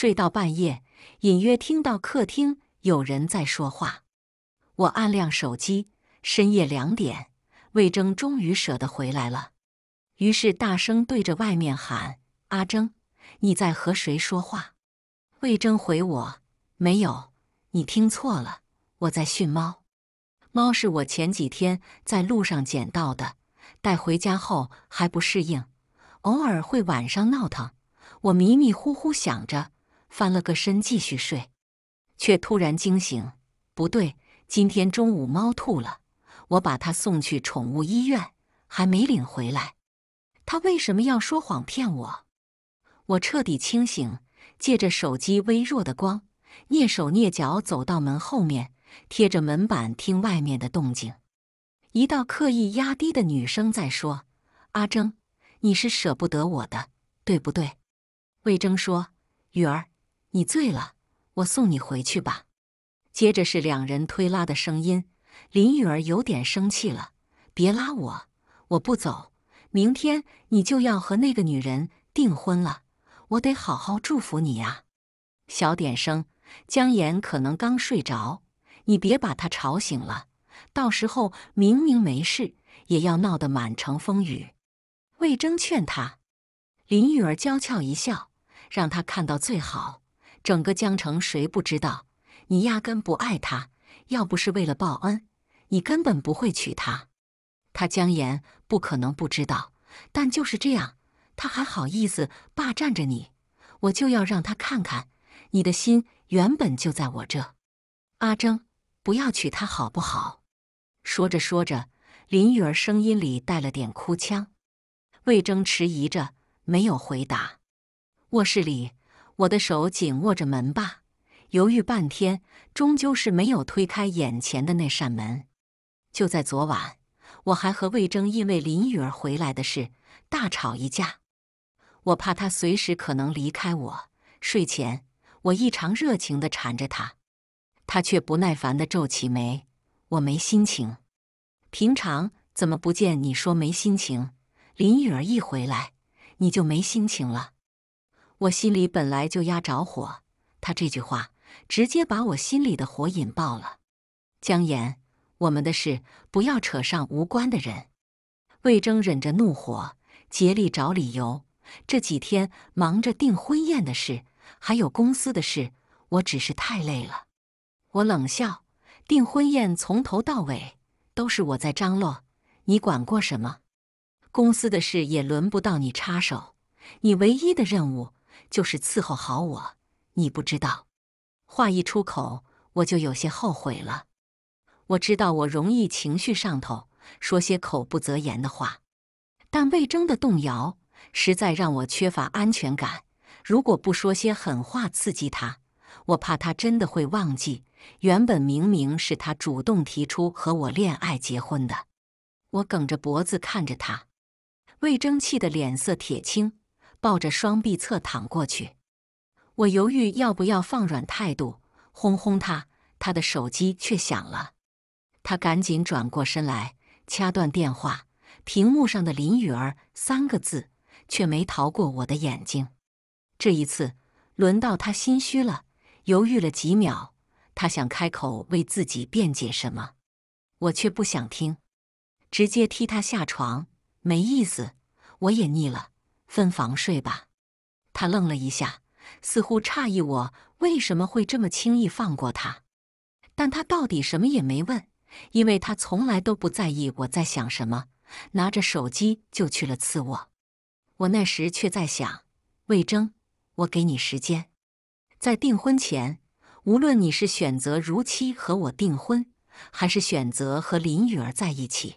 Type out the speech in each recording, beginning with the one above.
睡到半夜，隐约听到客厅有人在说话。我按亮手机，深夜两点，魏征终于舍得回来了。于是大声对着外面喊：“阿征，你在和谁说话？”魏征回我：“没有，你听错了，我在训猫。猫是我前几天在路上捡到的，带回家后还不适应，偶尔会晚上闹腾。我迷迷糊糊想着。”翻了个身继续睡，却突然惊醒。不对，今天中午猫吐了，我把它送去宠物医院，还没领回来。他为什么要说谎骗我？我彻底清醒，借着手机微弱的光，蹑手蹑脚走到门后面，贴着门板听外面的动静。一道刻意压低的女声在说：“阿征，你是舍不得我的，对不对？”魏征说：“雨儿。”你醉了，我送你回去吧。接着是两人推拉的声音，林雨儿有点生气了：“别拉我，我不走。明天你就要和那个女人订婚了，我得好好祝福你呀。”小点声，江岩可能刚睡着，你别把他吵醒了，到时候明明没事也要闹得满城风雨。魏征劝他，林玉儿娇俏一笑，让他看到最好。整个江城谁不知道你压根不爱他？要不是为了报恩，你根本不会娶她。他江岩不可能不知道，但就是这样，他还好意思霸占着你？我就要让他看看，你的心原本就在我这。阿征，不要娶她好不好？说着说着，林玉儿声音里带了点哭腔。魏征迟疑着没有回答。卧室里。我的手紧握着门把，犹豫半天，终究是没有推开眼前的那扇门。就在昨晚，我还和魏征因为林雨儿回来的事大吵一架。我怕他随时可能离开我，睡前我异常热情地缠着他，他却不耐烦地皱起眉：“我没心情。”平常怎么不见你说没心情？林雨儿一回来，你就没心情了。我心里本来就压着火，他这句话直接把我心里的火引爆了。江岩，我们的事不要扯上无关的人。魏征忍着怒火，竭力找理由。这几天忙着订婚宴的事，还有公司的事，我只是太累了。我冷笑，订婚宴从头到尾都是我在张罗，你管过什么？公司的事也轮不到你插手，你唯一的任务。就是伺候好我，你不知道。话一出口，我就有些后悔了。我知道我容易情绪上头，说些口不择言的话。但魏征的动摇，实在让我缺乏安全感。如果不说些狠话刺激他，我怕他真的会忘记，原本明明是他主动提出和我恋爱结婚的。我梗着脖子看着他，魏征气得脸色铁青。抱着双臂侧躺过去，我犹豫要不要放软态度哄哄他，他的手机却响了，他赶紧转过身来掐断电话，屏幕上的林雨儿三个字却没逃过我的眼睛。这一次轮到他心虚了，犹豫了几秒，他想开口为自己辩解什么，我却不想听，直接踢他下床，没意思，我也腻了。分房睡吧。他愣了一下，似乎诧异我为什么会这么轻易放过他。但他到底什么也没问，因为他从来都不在意我在想什么。拿着手机就去了次卧。我那时却在想：魏征，我给你时间，在订婚前，无论你是选择如期和我订婚，还是选择和林雨儿在一起，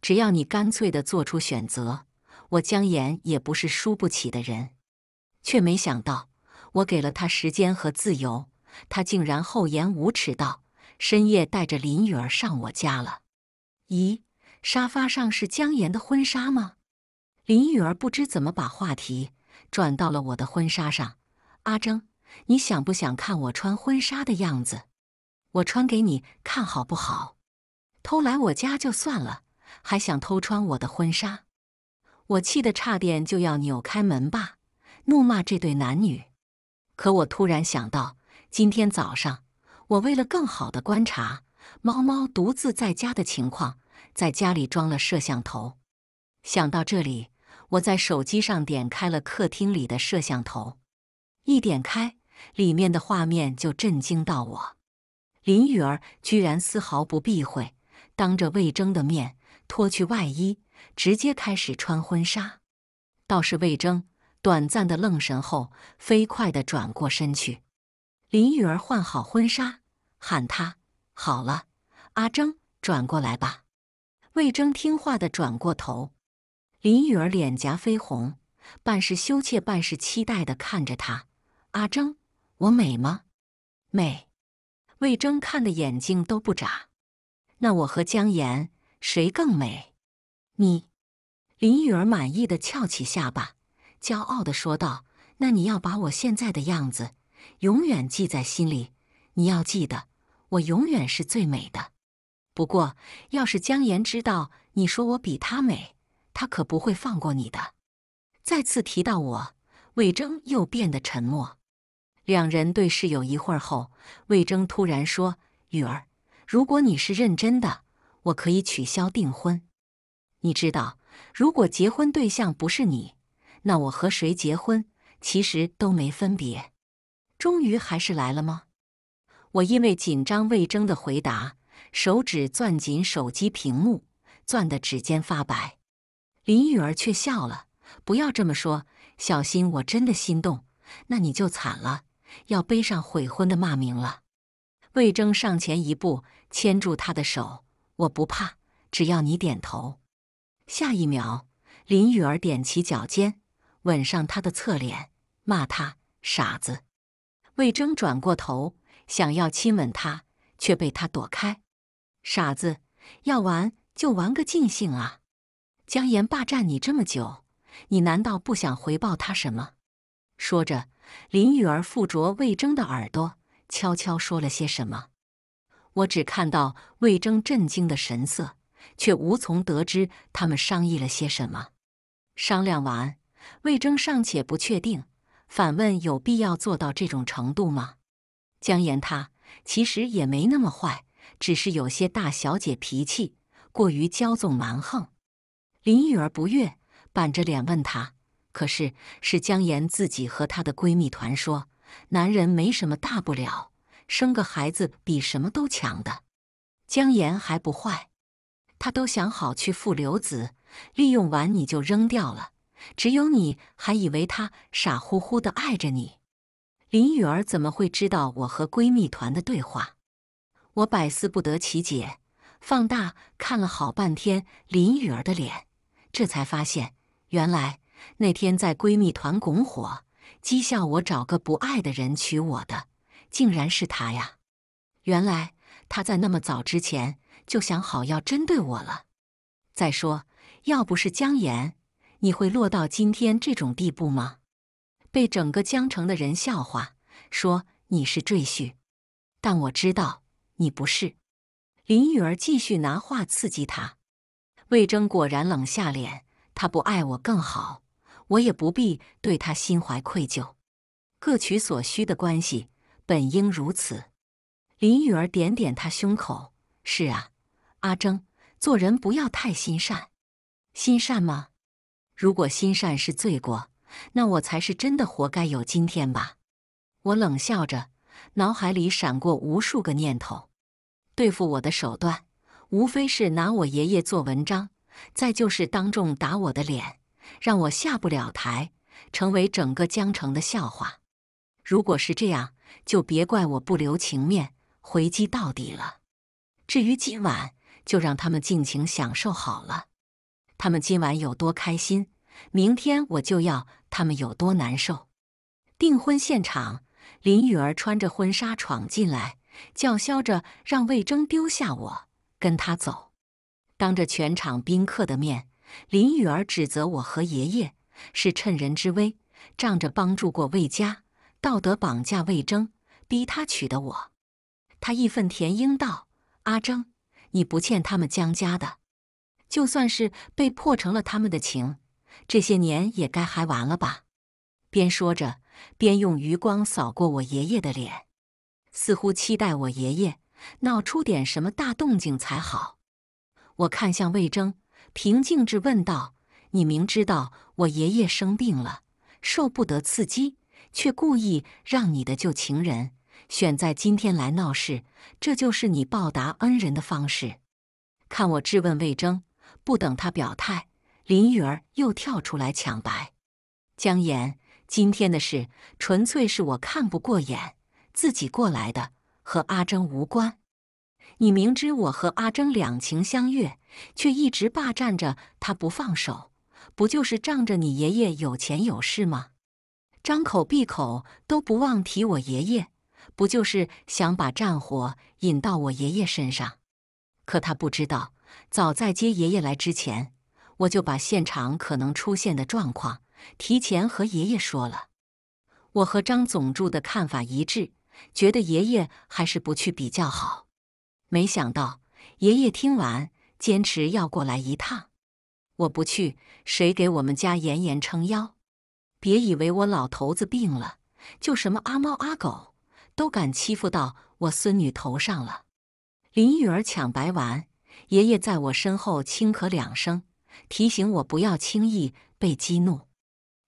只要你干脆的做出选择。我江岩也不是输不起的人，却没想到我给了他时间和自由，他竟然厚颜无耻道：“深夜带着林雨儿上我家了。”咦，沙发上是江岩的婚纱吗？林雨儿不知怎么把话题转到了我的婚纱上。“阿征，你想不想看我穿婚纱的样子？我穿给你看好不好？”偷来我家就算了，还想偷穿我的婚纱。我气得差点就要扭开门把，怒骂这对男女。可我突然想到，今天早上我为了更好的观察猫猫独自在家的情况，在家里装了摄像头。想到这里，我在手机上点开了客厅里的摄像头，一点开，里面的画面就震惊到我：林雨儿居然丝毫不避讳，当着魏征的面脱去外衣。直接开始穿婚纱，倒是魏征短暂的愣神后，飞快的转过身去。林雨儿换好婚纱，喊他：“好了，阿征，转过来吧。”魏征听话的转过头。林雨儿脸颊绯红，半是羞怯，半是期待的看着他：“阿征，我美吗？”“美。”魏征看的眼睛都不眨。“那我和江岩谁更美？”你，林雨儿满意的翘起下巴，骄傲的说道：“那你要把我现在的样子永远记在心里。你要记得，我永远是最美的。不过，要是江岩知道你说我比他美，他可不会放过你的。”再次提到我，魏征又变得沉默。两人对视有一会儿后，魏征突然说：“雨儿，如果你是认真的，我可以取消订婚。”你知道，如果结婚对象不是你，那我和谁结婚其实都没分别。终于还是来了吗？我因为紧张，魏征的回答，手指攥紧手机屏幕，攥得指尖发白。林雨儿却笑了：“不要这么说，小心我真的心动，那你就惨了，要背上悔婚的骂名了。”魏征上前一步，牵住他的手：“我不怕，只要你点头。”下一秒，林雨儿踮起脚尖，吻上他的侧脸，骂他傻子。魏征转过头，想要亲吻他，却被他躲开。傻子，要玩就玩个尽兴啊！江岩霸占你这么久，你难道不想回报他什么？说着，林雨儿附着魏征的耳朵，悄悄说了些什么。我只看到魏征震惊的神色。却无从得知他们商议了些什么。商量完，魏征尚且不确定，反问有必要做到这种程度吗？江岩他其实也没那么坏，只是有些大小姐脾气，过于骄纵蛮横。林雨儿不悦，板着脸问他：“可是是江岩自己和他的闺蜜团说，男人没什么大不了，生个孩子比什么都强的。江岩还不坏。”他都想好去付流子，利用完你就扔掉了。只有你还以为他傻乎乎的爱着你。林雨儿怎么会知道我和闺蜜团的对话？我百思不得其解，放大看了好半天林雨儿的脸，这才发现原来那天在闺蜜团拱火、讥笑我找个不爱的人娶我的，竟然是他呀！原来他在那么早之前。就想好要针对我了。再说，要不是姜岩，你会落到今天这种地步吗？被整个江城的人笑话，说你是赘婿。但我知道你不是。林雨儿继续拿话刺激他。魏征果然冷下脸。他不爱我更好，我也不必对他心怀愧疚。各取所需的关系本应如此。林雨儿点点他胸口：“是啊。”阿征，做人不要太心善，心善吗？如果心善是罪过，那我才是真的活该有今天吧！我冷笑着，脑海里闪过无数个念头。对付我的手段，无非是拿我爷爷做文章，再就是当众打我的脸，让我下不了台，成为整个江城的笑话。如果是这样，就别怪我不留情面，回击到底了。至于今晚。就让他们尽情享受好了。他们今晚有多开心，明天我就要他们有多难受。订婚现场，林雨儿穿着婚纱闯进来，叫嚣着让魏征丢下我跟他走。当着全场宾客的面，林雨儿指责我和爷爷是趁人之危，仗着帮助过魏家，道德绑架魏征，逼他娶的我。他义愤填膺道：“阿征。”你不欠他们江家的，就算是被迫成了他们的情，这些年也该还完了吧？边说着，边用余光扫过我爷爷的脸，似乎期待我爷爷闹出点什么大动静才好。我看向魏征，平静质问道：“你明知道我爷爷生病了，受不得刺激，却故意让你的旧情人……”选在今天来闹事，这就是你报答恩人的方式。看我质问魏征，不等他表态，林雨儿又跳出来抢白。江言，今天的事纯粹是我看不过眼，自己过来的，和阿征无关。你明知我和阿征两情相悦，却一直霸占着他不放手，不就是仗着你爷爷有钱有势吗？张口闭口都不忘提我爷爷。不就是想把战火引到我爷爷身上？可他不知道，早在接爷爷来之前，我就把现场可能出现的状况提前和爷爷说了。我和张总助的看法一致，觉得爷爷还是不去比较好。没想到爷爷听完，坚持要过来一趟。我不去，谁给我们家妍妍撑腰？别以为我老头子病了，就什么阿猫阿狗。都敢欺负到我孙女头上了！林玉儿抢白玩，爷爷在我身后轻咳两声，提醒我不要轻易被激怒，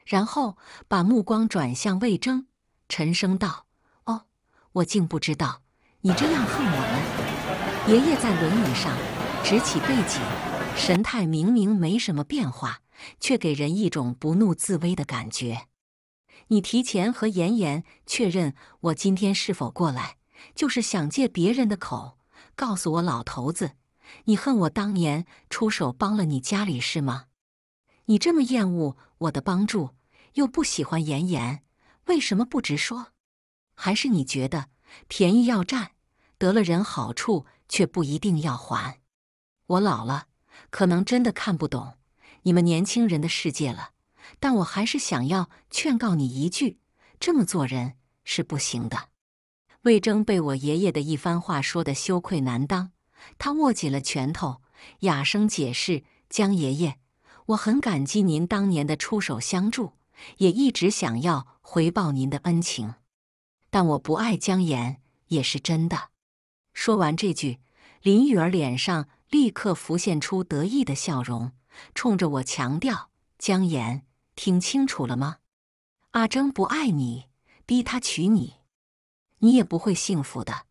然后把目光转向魏征，沉声道：“哦，我竟不知道你这样恨我们。”爷爷在轮椅上直起背脊，神态明明没什么变化，却给人一种不怒自威的感觉。你提前和妍妍确认我今天是否过来，就是想借别人的口告诉我老头子，你恨我当年出手帮了你家里是吗？你这么厌恶我的帮助，又不喜欢妍妍，为什么不直说？还是你觉得便宜要占，得了人好处却不一定要还？我老了，可能真的看不懂你们年轻人的世界了。但我还是想要劝告你一句，这么做人是不行的。魏征被我爷爷的一番话说得羞愧难当，他握紧了拳头，哑声解释：“江爷爷，我很感激您当年的出手相助，也一直想要回报您的恩情。但我不爱江岩也是真的。”说完这句，林雨儿脸上立刻浮现出得意的笑容，冲着我强调：“江岩。”听清楚了吗？阿征不爱你，逼他娶你，你也不会幸福的。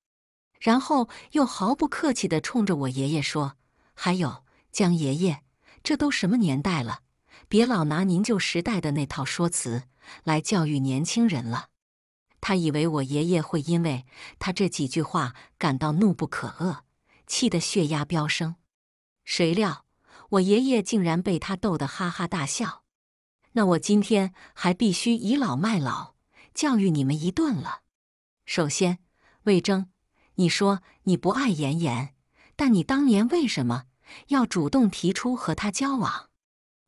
然后又毫不客气的冲着我爷爷说：“还有江爷爷，这都什么年代了，别老拿您旧时代的那套说辞来教育年轻人了。”他以为我爷爷会因为他这几句话感到怒不可遏，气得血压飙升。谁料我爷爷竟然被他逗得哈哈大笑。那我今天还必须倚老卖老，教育你们一顿了。首先，魏征，你说你不爱妍妍，但你当年为什么要主动提出和她交往？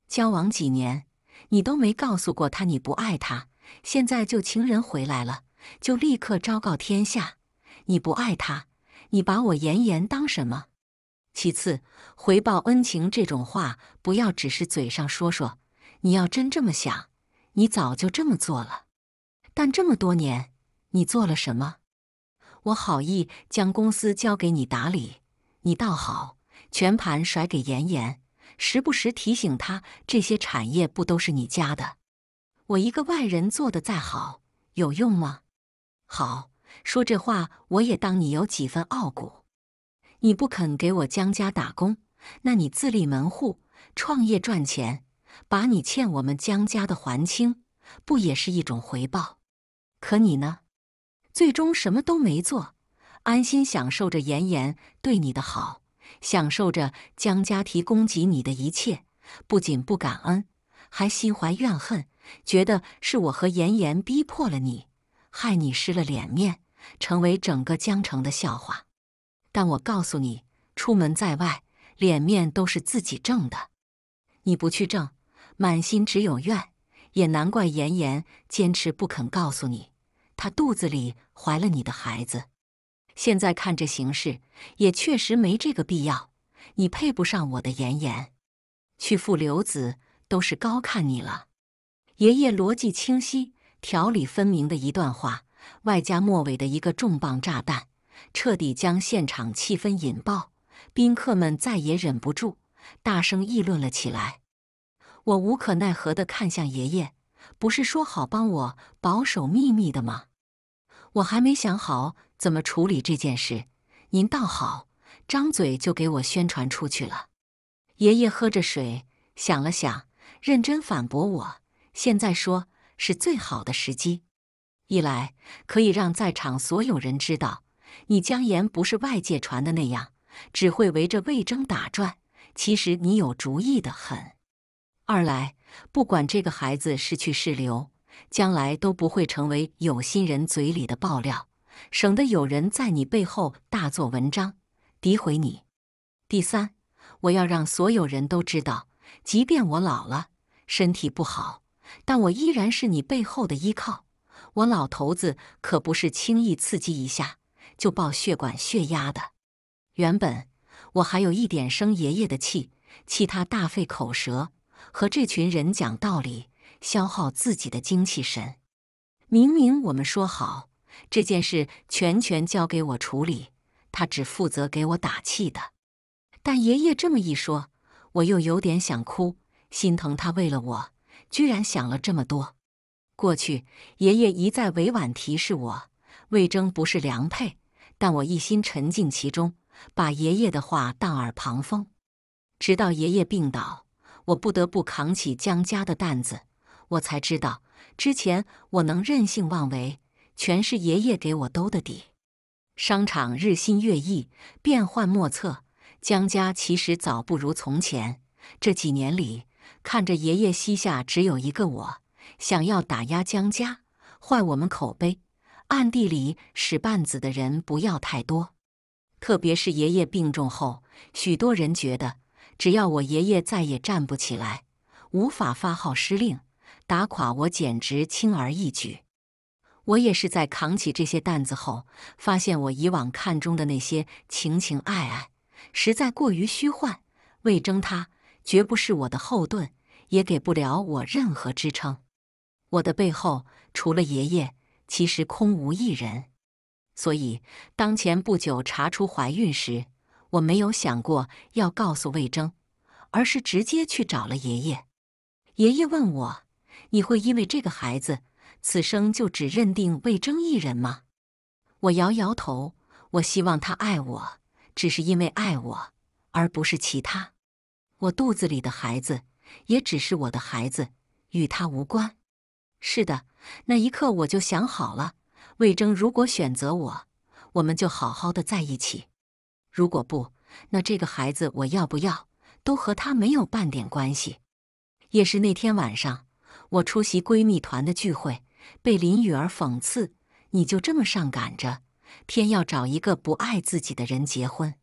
交往几年，你都没告诉过她你不爱她，现在就情人回来了，就立刻昭告天下，你不爱她，你把我妍妍当什么？其次，回报恩情这种话，不要只是嘴上说说。你要真这么想，你早就这么做了。但这么多年，你做了什么？我好意将公司交给你打理，你倒好，全盘甩给妍妍，时不时提醒他这些产业不都是你家的。我一个外人做的再好，有用吗？好，说这话我也当你有几分傲骨。你不肯给我江家打工，那你自立门户，创业赚钱。把你欠我们江家的还清，不也是一种回报？可你呢？最终什么都没做，安心享受着妍妍对你的好，享受着江家提供给你的一切，不仅不感恩，还心怀怨恨，觉得是我和妍妍逼迫了你，害你失了脸面，成为整个江城的笑话。但我告诉你，出门在外，脸面都是自己挣的，你不去挣。满心只有怨，也难怪妍妍坚持不肯告诉你，她肚子里怀了你的孩子。现在看这形势，也确实没这个必要。你配不上我的妍妍，去复流子都是高看你了。爷爷逻辑清晰、条理分明的一段话，外加末尾的一个重磅炸弹，彻底将现场气氛引爆。宾客们再也忍不住，大声议论了起来。我无可奈何的看向爷爷，不是说好帮我保守秘密的吗？我还没想好怎么处理这件事，您倒好，张嘴就给我宣传出去了。爷爷喝着水，想了想，认真反驳：“我现在说是最好的时机，一来可以让在场所有人知道，你江岩不是外界传的那样，只会围着魏征打转，其实你有主意的很。”二来，不管这个孩子是去是留，将来都不会成为有心人嘴里的爆料，省得有人在你背后大做文章，诋毁你。第三，我要让所有人都知道，即便我老了，身体不好，但我依然是你背后的依靠。我老头子可不是轻易刺激一下就爆血管血压的。原本我还有一点生爷爷的气，气他大费口舌。和这群人讲道理，消耗自己的精气神。明明我们说好这件事全权交给我处理，他只负责给我打气的。但爷爷这么一说，我又有点想哭，心疼他为了我居然想了这么多。过去爷爷一再委婉提示我，魏征不是良配，但我一心沉浸其中，把爷爷的话当耳旁风，直到爷爷病倒。我不得不扛起江家的担子，我才知道，之前我能任性妄为，全是爷爷给我兜的底。商场日新月异，变幻莫测，江家其实早不如从前。这几年里，看着爷爷膝下只有一个我，想要打压江家，坏我们口碑，暗地里使绊子的人不要太多。特别是爷爷病重后，许多人觉得。只要我爷爷再也站不起来，无法发号施令，打垮我简直轻而易举。我也是在扛起这些担子后，发现我以往看中的那些情情爱爱，实在过于虚幻。魏征他绝不是我的后盾，也给不了我任何支撑。我的背后除了爷爷，其实空无一人。所以，当前不久查出怀孕时。我没有想过要告诉魏征，而是直接去找了爷爷。爷爷问我：“你会因为这个孩子，此生就只认定魏征一人吗？”我摇摇头。我希望他爱我，只是因为爱我，而不是其他。我肚子里的孩子，也只是我的孩子，与他无关。是的，那一刻我就想好了：魏征如果选择我，我们就好好的在一起。如果不，那这个孩子我要不要，都和他没有半点关系。也是那天晚上，我出席闺蜜团的聚会，被林雨儿讽刺：“你就这么上赶着，偏要找一个不爱自己的人结婚。”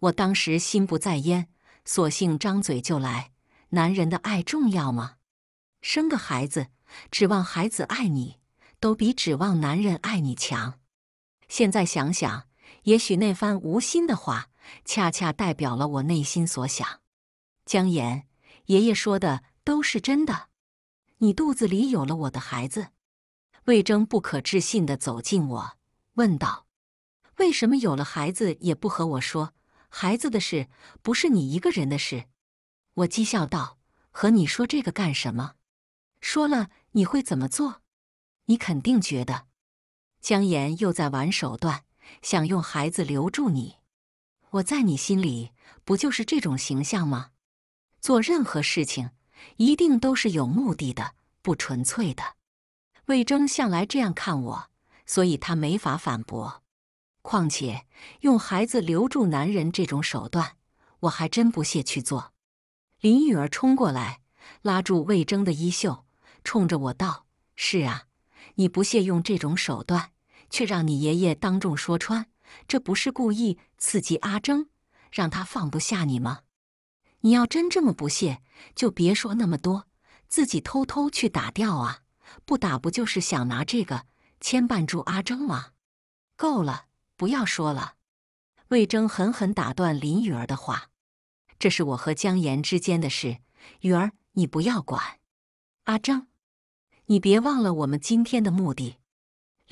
我当时心不在焉，索性张嘴就来：“男人的爱重要吗？生个孩子，指望孩子爱你，都比指望男人爱你强。”现在想想。也许那番无心的话，恰恰代表了我内心所想。江岩，爷爷说的都是真的，你肚子里有了我的孩子。魏征不可置信地走近我，问道：“为什么有了孩子也不和我说？孩子的事不是你一个人的事。”我讥笑道：“和你说这个干什么？说了你会怎么做？你肯定觉得江岩又在玩手段。”想用孩子留住你，我在你心里不就是这种形象吗？做任何事情一定都是有目的的，不纯粹的。魏征向来这样看我，所以他没法反驳。况且用孩子留住男人这种手段，我还真不屑去做。林雨儿冲过来，拉住魏征的衣袖，冲着我道：“是啊，你不屑用这种手段。”却让你爷爷当众说穿，这不是故意刺激阿征，让他放不下你吗？你要真这么不屑，就别说那么多，自己偷偷去打掉啊！不打不就是想拿这个牵绊住阿征吗？够了，不要说了！魏征狠狠打断林雨儿的话：“这是我和江岩之间的事，雨儿你不要管。阿征，你别忘了我们今天的目的。”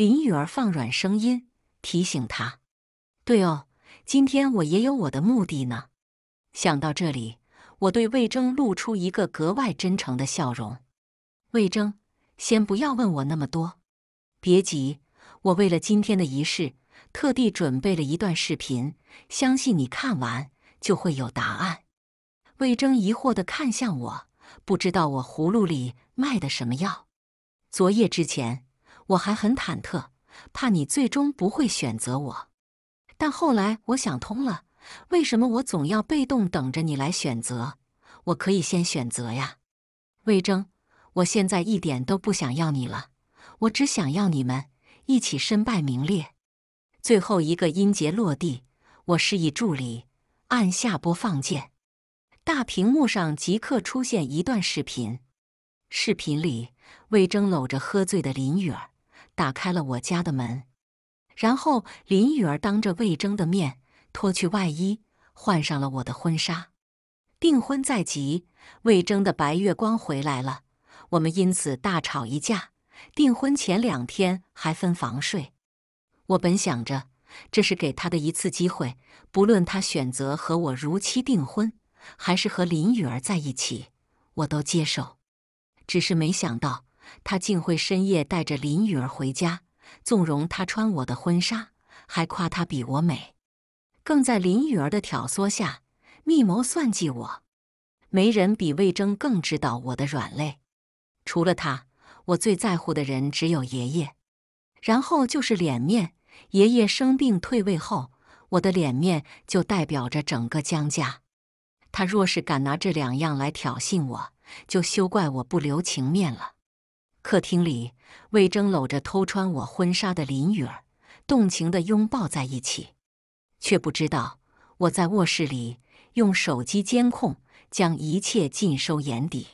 林雨儿放软声音提醒他：“对哦，今天我也有我的目的呢。”想到这里，我对魏征露出一个格外真诚的笑容。魏征，先不要问我那么多，别急，我为了今天的仪式，特地准备了一段视频，相信你看完就会有答案。魏征疑惑的看向我，不知道我葫芦里卖的什么药。昨夜之前。我还很忐忑，怕你最终不会选择我。但后来我想通了，为什么我总要被动等着你来选择？我可以先选择呀！魏征，我现在一点都不想要你了，我只想要你们一起身败名裂。最后一个音节落地，我示意助理按下播放键，大屏幕上即刻出现一段视频。视频里，魏征搂着喝醉的林雨儿。打开了我家的门，然后林雨儿当着魏征的面脱去外衣，换上了我的婚纱。订婚在即，魏征的白月光回来了，我们因此大吵一架。订婚前两天还分房睡，我本想着这是给他的一次机会，不论他选择和我如期订婚，还是和林雨儿在一起，我都接受。只是没想到。他竟会深夜带着林雨儿回家，纵容她穿我的婚纱，还夸她比我美。更在林雨儿的挑唆下，密谋算计我。没人比魏征更知道我的软肋，除了他，我最在乎的人只有爷爷。然后就是脸面。爷爷生病退位后，我的脸面就代表着整个江家。他若是敢拿这两样来挑衅我，就休怪我不留情面了。客厅里，魏征搂着偷穿我婚纱的林雨儿，动情地拥抱在一起，却不知道我在卧室里用手机监控，将一切尽收眼底。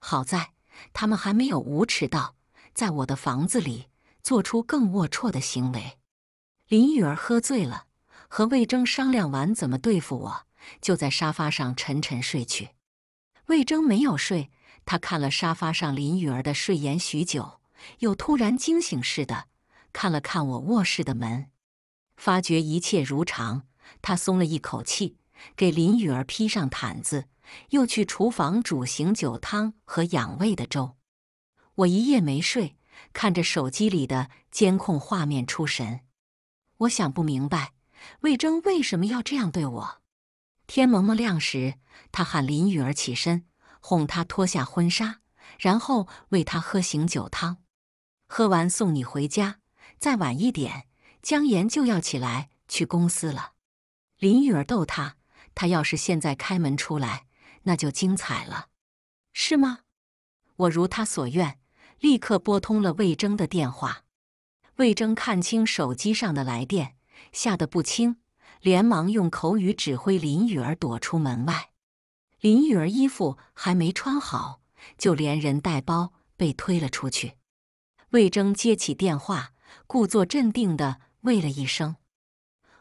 好在他们还没有无耻到在我的房子里做出更龌龊的行为。林雨儿喝醉了，和魏征商量完怎么对付我，就在沙发上沉沉睡去。魏征没有睡。他看了沙发上林雨儿的睡颜许久，又突然惊醒似的看了看我卧室的门，发觉一切如常，他松了一口气，给林雨儿披上毯子，又去厨房煮醒酒汤和养胃的粥。我一夜没睡，看着手机里的监控画面出神，我想不明白魏征为什么要这样对我。天蒙蒙亮时，他喊林雨儿起身。哄她脱下婚纱，然后喂她喝醒酒汤，喝完送你回家。再晚一点，江岩就要起来去公司了。林雨儿逗他，他要是现在开门出来，那就精彩了，是吗？我如他所愿，立刻拨通了魏征的电话。魏征看清手机上的来电，吓得不轻，连忙用口语指挥林雨儿躲出门外。林玉儿衣服还没穿好，就连人带包被推了出去。魏征接起电话，故作镇定的喂了一声。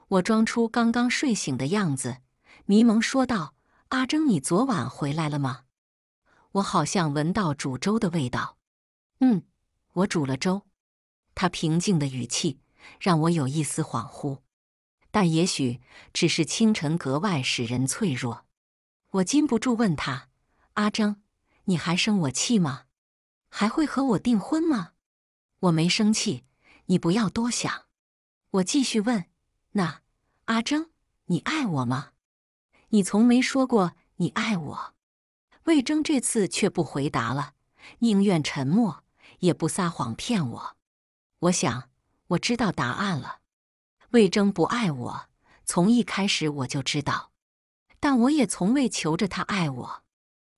我装出刚刚睡醒的样子，迷蒙说道：“阿征，你昨晚回来了吗？我好像闻到煮粥的味道。”“嗯，我煮了粥。”他平静的语气让我有一丝恍惚，但也许只是清晨格外使人脆弱。我禁不住问他：“阿征，你还生我气吗？还会和我订婚吗？”“我没生气，你不要多想。”我继续问：“那阿征，你爱我吗？你从没说过你爱我。”魏征这次却不回答了，宁愿沉默，也不撒谎骗我。我想，我知道答案了。魏征不爱我，从一开始我就知道。但我也从未求着他爱我。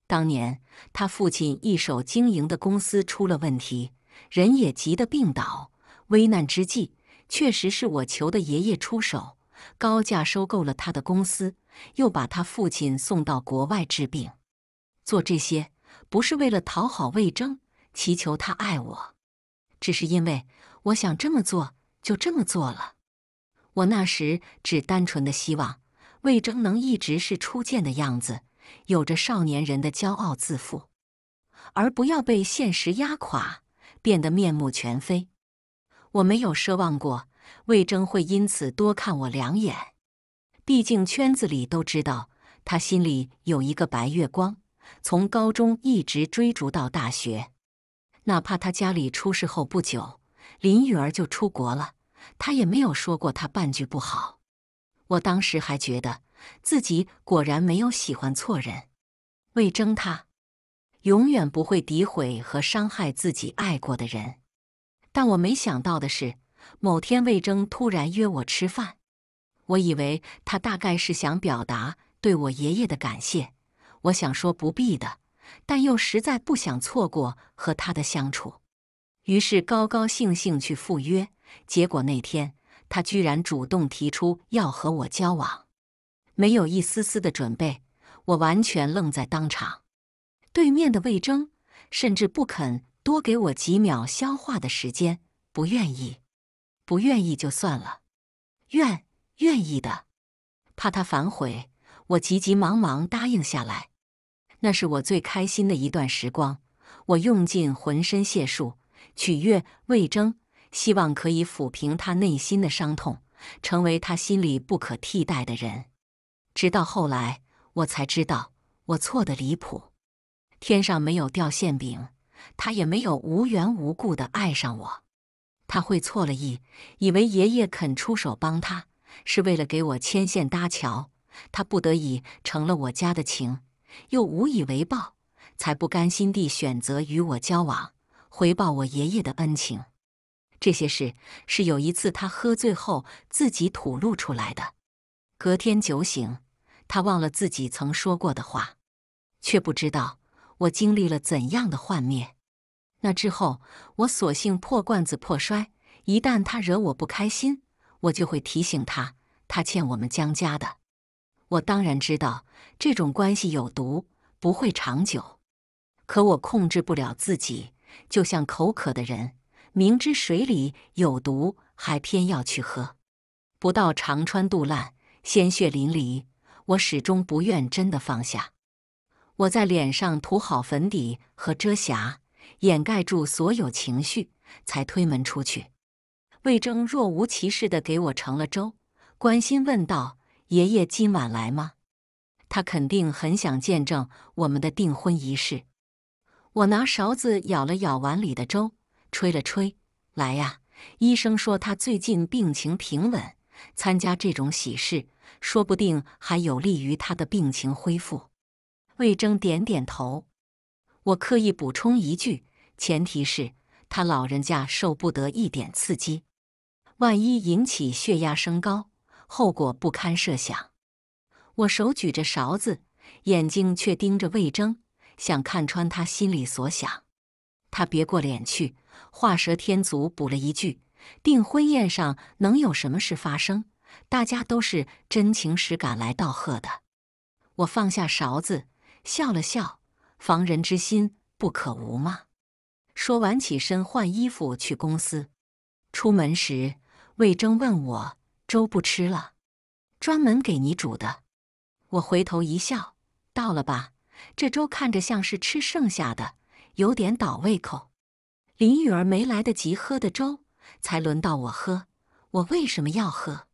当年他父亲一手经营的公司出了问题，人也急得病倒。危难之际，确实是我求的爷爷出手，高价收购了他的公司，又把他父亲送到国外治病。做这些不是为了讨好魏征，祈求他爱我，只是因为我想这么做，就这么做了。我那时只单纯的希望。魏征能一直是初见的样子，有着少年人的骄傲自负，而不要被现实压垮，变得面目全非。我没有奢望过魏征会因此多看我两眼，毕竟圈子里都知道他心里有一个白月光，从高中一直追逐到大学。哪怕他家里出事后不久，林雨儿就出国了，他也没有说过他半句不好。我当时还觉得自己果然没有喜欢错人，魏征他永远不会诋毁和伤害自己爱过的人。但我没想到的是，某天魏征突然约我吃饭，我以为他大概是想表达对我爷爷的感谢。我想说不必的，但又实在不想错过和他的相处，于是高高兴兴去赴约。结果那天。他居然主动提出要和我交往，没有一丝丝的准备，我完全愣在当场。对面的魏征甚至不肯多给我几秒消化的时间，不愿意，不愿意就算了。愿愿意的，怕他反悔，我急急忙忙答应下来。那是我最开心的一段时光，我用尽浑身解数取悦魏征。希望可以抚平他内心的伤痛，成为他心里不可替代的人。直到后来，我才知道我错得离谱。天上没有掉馅饼，他也没有无缘无故的爱上我。他会错了意，以为爷爷肯出手帮他，是为了给我牵线搭桥。他不得已成了我家的情，又无以为报，才不甘心地选择与我交往，回报我爷爷的恩情。这些事是有一次他喝醉后自己吐露出来的。隔天酒醒，他忘了自己曾说过的话，却不知道我经历了怎样的幻灭。那之后，我索性破罐子破摔，一旦他惹我不开心，我就会提醒他，他欠我们江家的。我当然知道这种关系有毒，不会长久，可我控制不了自己，就像口渴的人。明知水里有毒，还偏要去喝，不到肠穿肚烂、鲜血淋漓，我始终不愿真的放下。我在脸上涂好粉底和遮瑕，掩盖住所有情绪，才推门出去。魏征若无其事的给我盛了粥，关心问道：“爷爷今晚来吗？他肯定很想见证我们的订婚仪式。”我拿勺子舀了舀碗里的粥。吹了吹，来呀！医生说他最近病情平稳，参加这种喜事，说不定还有利于他的病情恢复。魏征点点头。我刻意补充一句：前提是他老人家受不得一点刺激，万一引起血压升高，后果不堪设想。我手举着勺子，眼睛却盯着魏征，想看穿他心里所想。他别过脸去，画蛇添足补了一句：“订婚宴上能有什么事发生？大家都是真情实感来道贺的。”我放下勺子，笑了笑：“防人之心不可无嘛。”说完，起身换衣服去公司。出门时，魏征问我：“粥不吃了？专门给你煮的。”我回头一笑：“到了吧？这粥看着像是吃剩下的。”有点倒胃口，林雨儿没来得及喝的粥，才轮到我喝。我为什么要喝？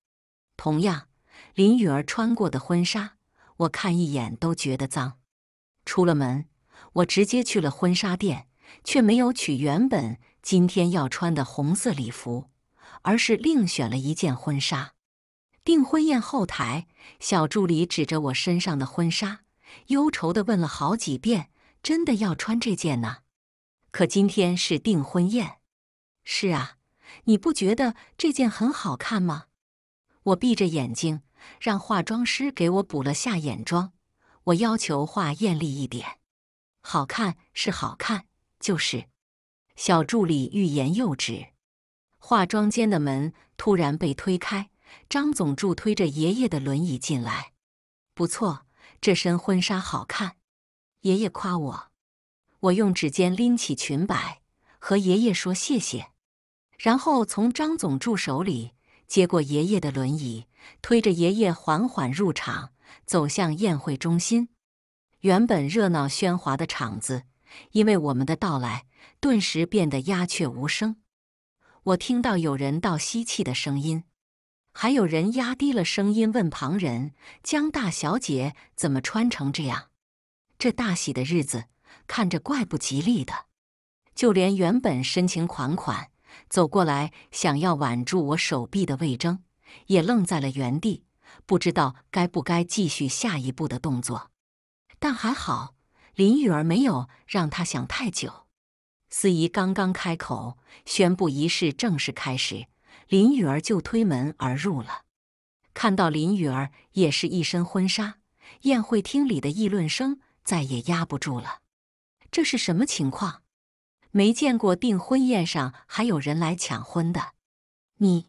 同样，林雨儿穿过的婚纱，我看一眼都觉得脏。出了门，我直接去了婚纱店，却没有取原本今天要穿的红色礼服，而是另选了一件婚纱。订婚宴后台，小助理指着我身上的婚纱，忧愁地问了好几遍。真的要穿这件呢？可今天是订婚宴。是啊，你不觉得这件很好看吗？我闭着眼睛，让化妆师给我补了下眼妆。我要求画艳丽一点。好看是好看，就是……小助理欲言又止。化妆间的门突然被推开，张总助推着爷爷的轮椅进来。不错，这身婚纱好看。爷爷夸我，我用指尖拎起裙摆，和爷爷说谢谢，然后从张总助手里接过爷爷的轮椅，推着爷爷缓缓入场，走向宴会中心。原本热闹喧哗的场子，因为我们的到来，顿时变得鸦雀无声。我听到有人倒吸气的声音，还有人压低了声音问旁人：“江大小姐怎么穿成这样？”这大喜的日子，看着怪不吉利的。就连原本深情款款走过来想要挽住我手臂的魏征，也愣在了原地，不知道该不该继续下一步的动作。但还好，林雨儿没有让他想太久。司仪刚刚开口宣布仪式正式开始，林雨儿就推门而入了。看到林雨儿也是一身婚纱，宴会厅里的议论声。再也压不住了，这是什么情况？没见过订婚宴上还有人来抢婚的。你，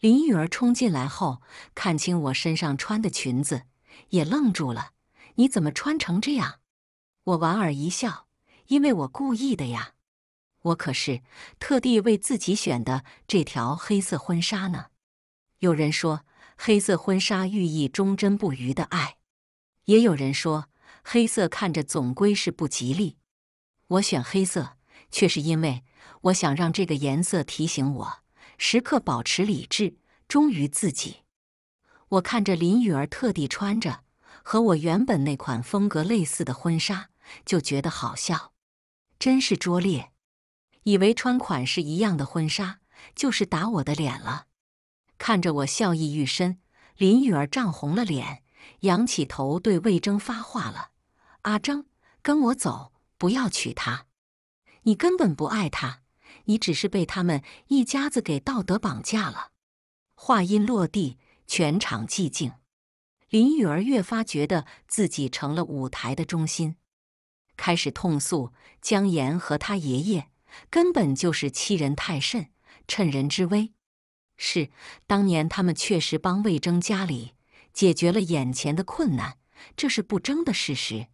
林雨儿冲进来后看清我身上穿的裙子，也愣住了。你怎么穿成这样？我莞尔一笑，因为我故意的呀。我可是特地为自己选的这条黑色婚纱呢。有人说黑色婚纱寓意忠贞不渝的爱，也有人说。黑色看着总归是不吉利，我选黑色，却是因为我想让这个颜色提醒我时刻保持理智，忠于自己。我看着林雨儿特地穿着和我原本那款风格类似的婚纱，就觉得好笑，真是拙劣。以为穿款式一样的婚纱就是打我的脸了。看着我笑意愈深，林雨儿涨红了脸，仰起头对魏征发话了。阿征，跟我走，不要娶她。你根本不爱她，你只是被他们一家子给道德绑架了。话音落地，全场寂静。林雨儿越发觉得自己成了舞台的中心，开始痛诉江岩和他爷爷根本就是欺人太甚，趁人之危。是，当年他们确实帮魏征家里解决了眼前的困难，这是不争的事实。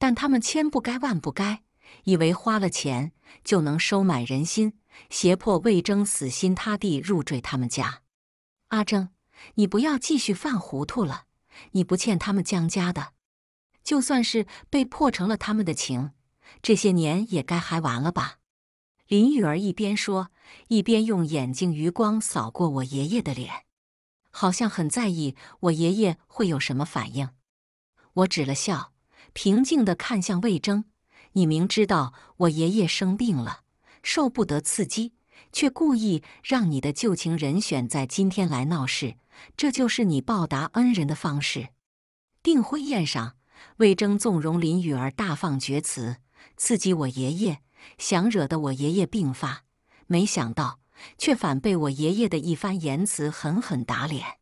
但他们千不该万不该，以为花了钱就能收买人心，胁迫魏征死心塌地入赘他们家。阿征，你不要继续犯糊涂了！你不欠他们江家的，就算是被迫成了他们的情，这些年也该还完了吧？林雨儿一边说，一边用眼睛余光扫过我爷爷的脸，好像很在意我爷爷会有什么反应。我指了笑。平静的看向魏征，你明知道我爷爷生病了，受不得刺激，却故意让你的旧情人选在今天来闹事，这就是你报答恩人的方式。订婚宴上，魏征纵容林雨儿大放厥词，刺激我爷爷，想惹得我爷爷病发，没想到却反被我爷爷的一番言辞狠狠打脸。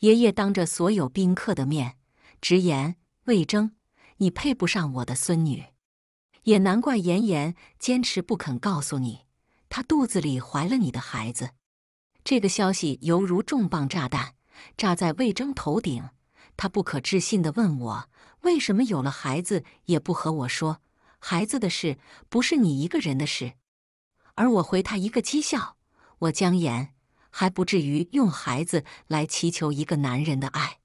爷爷当着所有宾客的面，直言魏征。你配不上我的孙女，也难怪妍妍坚持不肯告诉你，她肚子里怀了你的孩子。这个消息犹如重磅炸弹，炸在魏征头顶。他不可置信的问我，为什么有了孩子也不和我说？孩子的事不是你一个人的事。而我回他一个讥笑：我江妍还不至于用孩子来祈求一个男人的爱。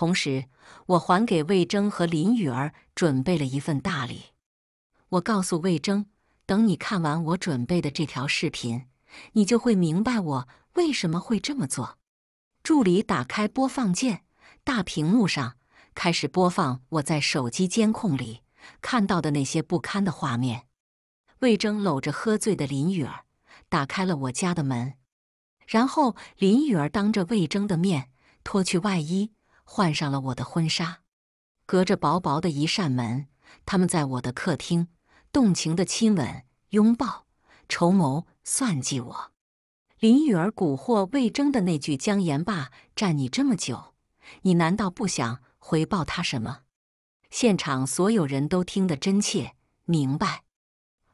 同时，我还给魏征和林雨儿准备了一份大礼。我告诉魏征：“等你看完我准备的这条视频，你就会明白我为什么会这么做。”助理打开播放键，大屏幕上开始播放我在手机监控里看到的那些不堪的画面。魏征搂着喝醉的林雨儿，打开了我家的门，然后林雨儿当着魏征的面脱去外衣。换上了我的婚纱，隔着薄薄的一扇门，他们在我的客厅动情的亲吻、拥抱、筹谋、算计我。林雨儿蛊惑魏征的那句：“江言霸占你这么久，你难道不想回报他什么？”现场所有人都听得真切明白。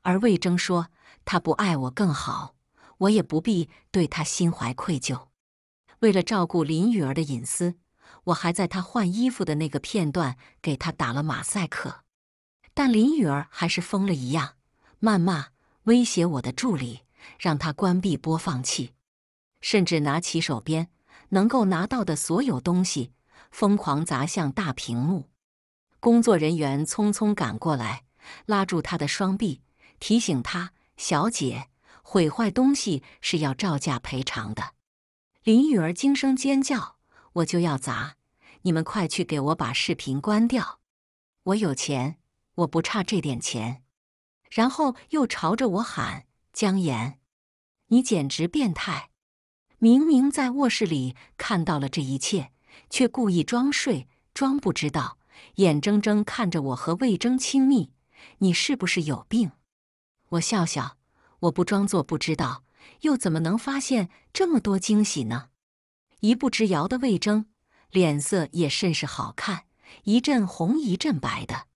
而魏征说：“他不爱我更好，我也不必对他心怀愧疚。”为了照顾林雨儿的隐私。我还在她换衣服的那个片段给她打了马赛克，但林雨儿还是疯了一样谩骂威胁我的助理，让他关闭播放器，甚至拿起手边能够拿到的所有东西，疯狂砸向大屏幕。工作人员匆匆赶过来，拉住她的双臂，提醒她：“小姐，毁坏东西是要照价赔偿的。”林雨儿惊声尖叫。我就要砸！你们快去给我把视频关掉！我有钱，我不差这点钱。然后又朝着我喊：“江岩，你简直变态！明明在卧室里看到了这一切，却故意装睡，装不知道，眼睁睁看着我和魏征亲密，你是不是有病？”我笑笑，我不装作不知道，又怎么能发现这么多惊喜呢？一步之遥的魏征，脸色也甚是好看，一阵红一阵白的。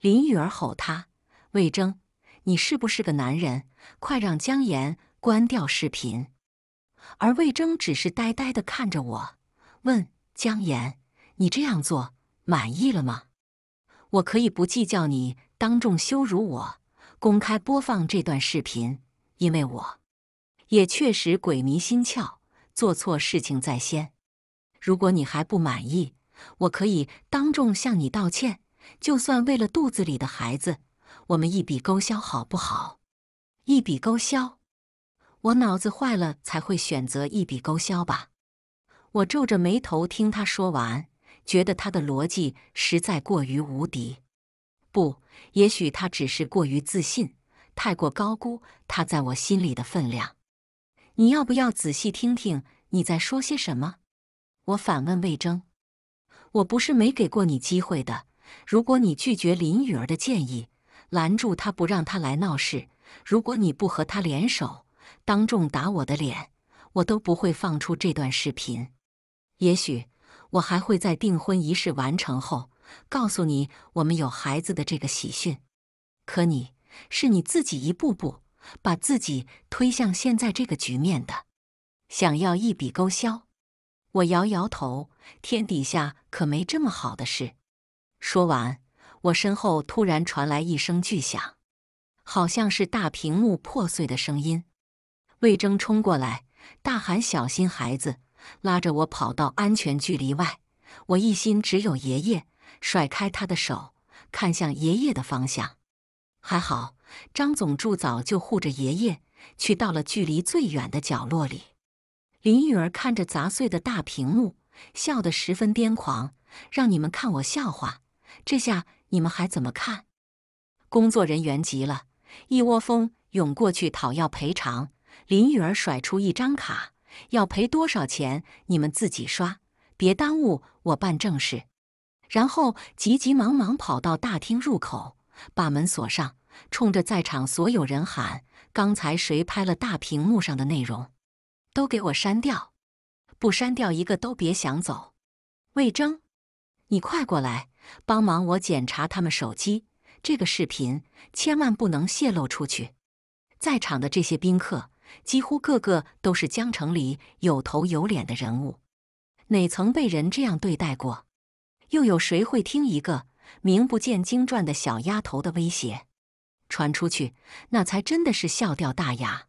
林玉儿吼他：“魏征，你是不是个男人？快让江岩关掉视频！”而魏征只是呆呆的看着我，问江岩：“你这样做满意了吗？我可以不计较你当众羞辱我，公开播放这段视频，因为我也确实鬼迷心窍。”做错事情在先，如果你还不满意，我可以当众向你道歉。就算为了肚子里的孩子，我们一笔勾销，好不好？一笔勾销？我脑子坏了才会选择一笔勾销吧？我皱着眉头听他说完，觉得他的逻辑实在过于无敌。不，也许他只是过于自信，太过高估他在我心里的分量。你要不要仔细听听你在说些什么？我反问魏征：“我不是没给过你机会的。如果你拒绝林雨儿的建议，拦住他，不让他来闹事；如果你不和他联手，当众打我的脸，我都不会放出这段视频。也许我还会在订婚仪式完成后，告诉你我们有孩子的这个喜讯。可你是你自己一步步。”把自己推向现在这个局面的，想要一笔勾销？我摇摇头，天底下可没这么好的事。说完，我身后突然传来一声巨响，好像是大屏幕破碎的声音。魏征冲过来，大喊：“小心孩子！”拉着我跑到安全距离外。我一心只有爷爷，甩开他的手，看向爷爷的方向。还好，张总助早就护着爷爷，去到了距离最远的角落里。林雨儿看着砸碎的大屏幕，笑得十分癫狂：“让你们看我笑话，这下你们还怎么看？”工作人员急了，一窝蜂涌过去讨要赔偿。林雨儿甩出一张卡：“要赔多少钱？你们自己刷，别耽误我办正事。”然后急急忙忙跑到大厅入口。把门锁上，冲着在场所有人喊：“刚才谁拍了大屏幕上的内容，都给我删掉！不删掉一个都别想走！”魏征，你快过来帮忙我检查他们手机，这个视频千万不能泄露出去。在场的这些宾客几乎个个都是江城里有头有脸的人物，哪曾被人这样对待过？又有谁会听一个？名不见经传的小丫头的威胁，传出去那才真的是笑掉大牙。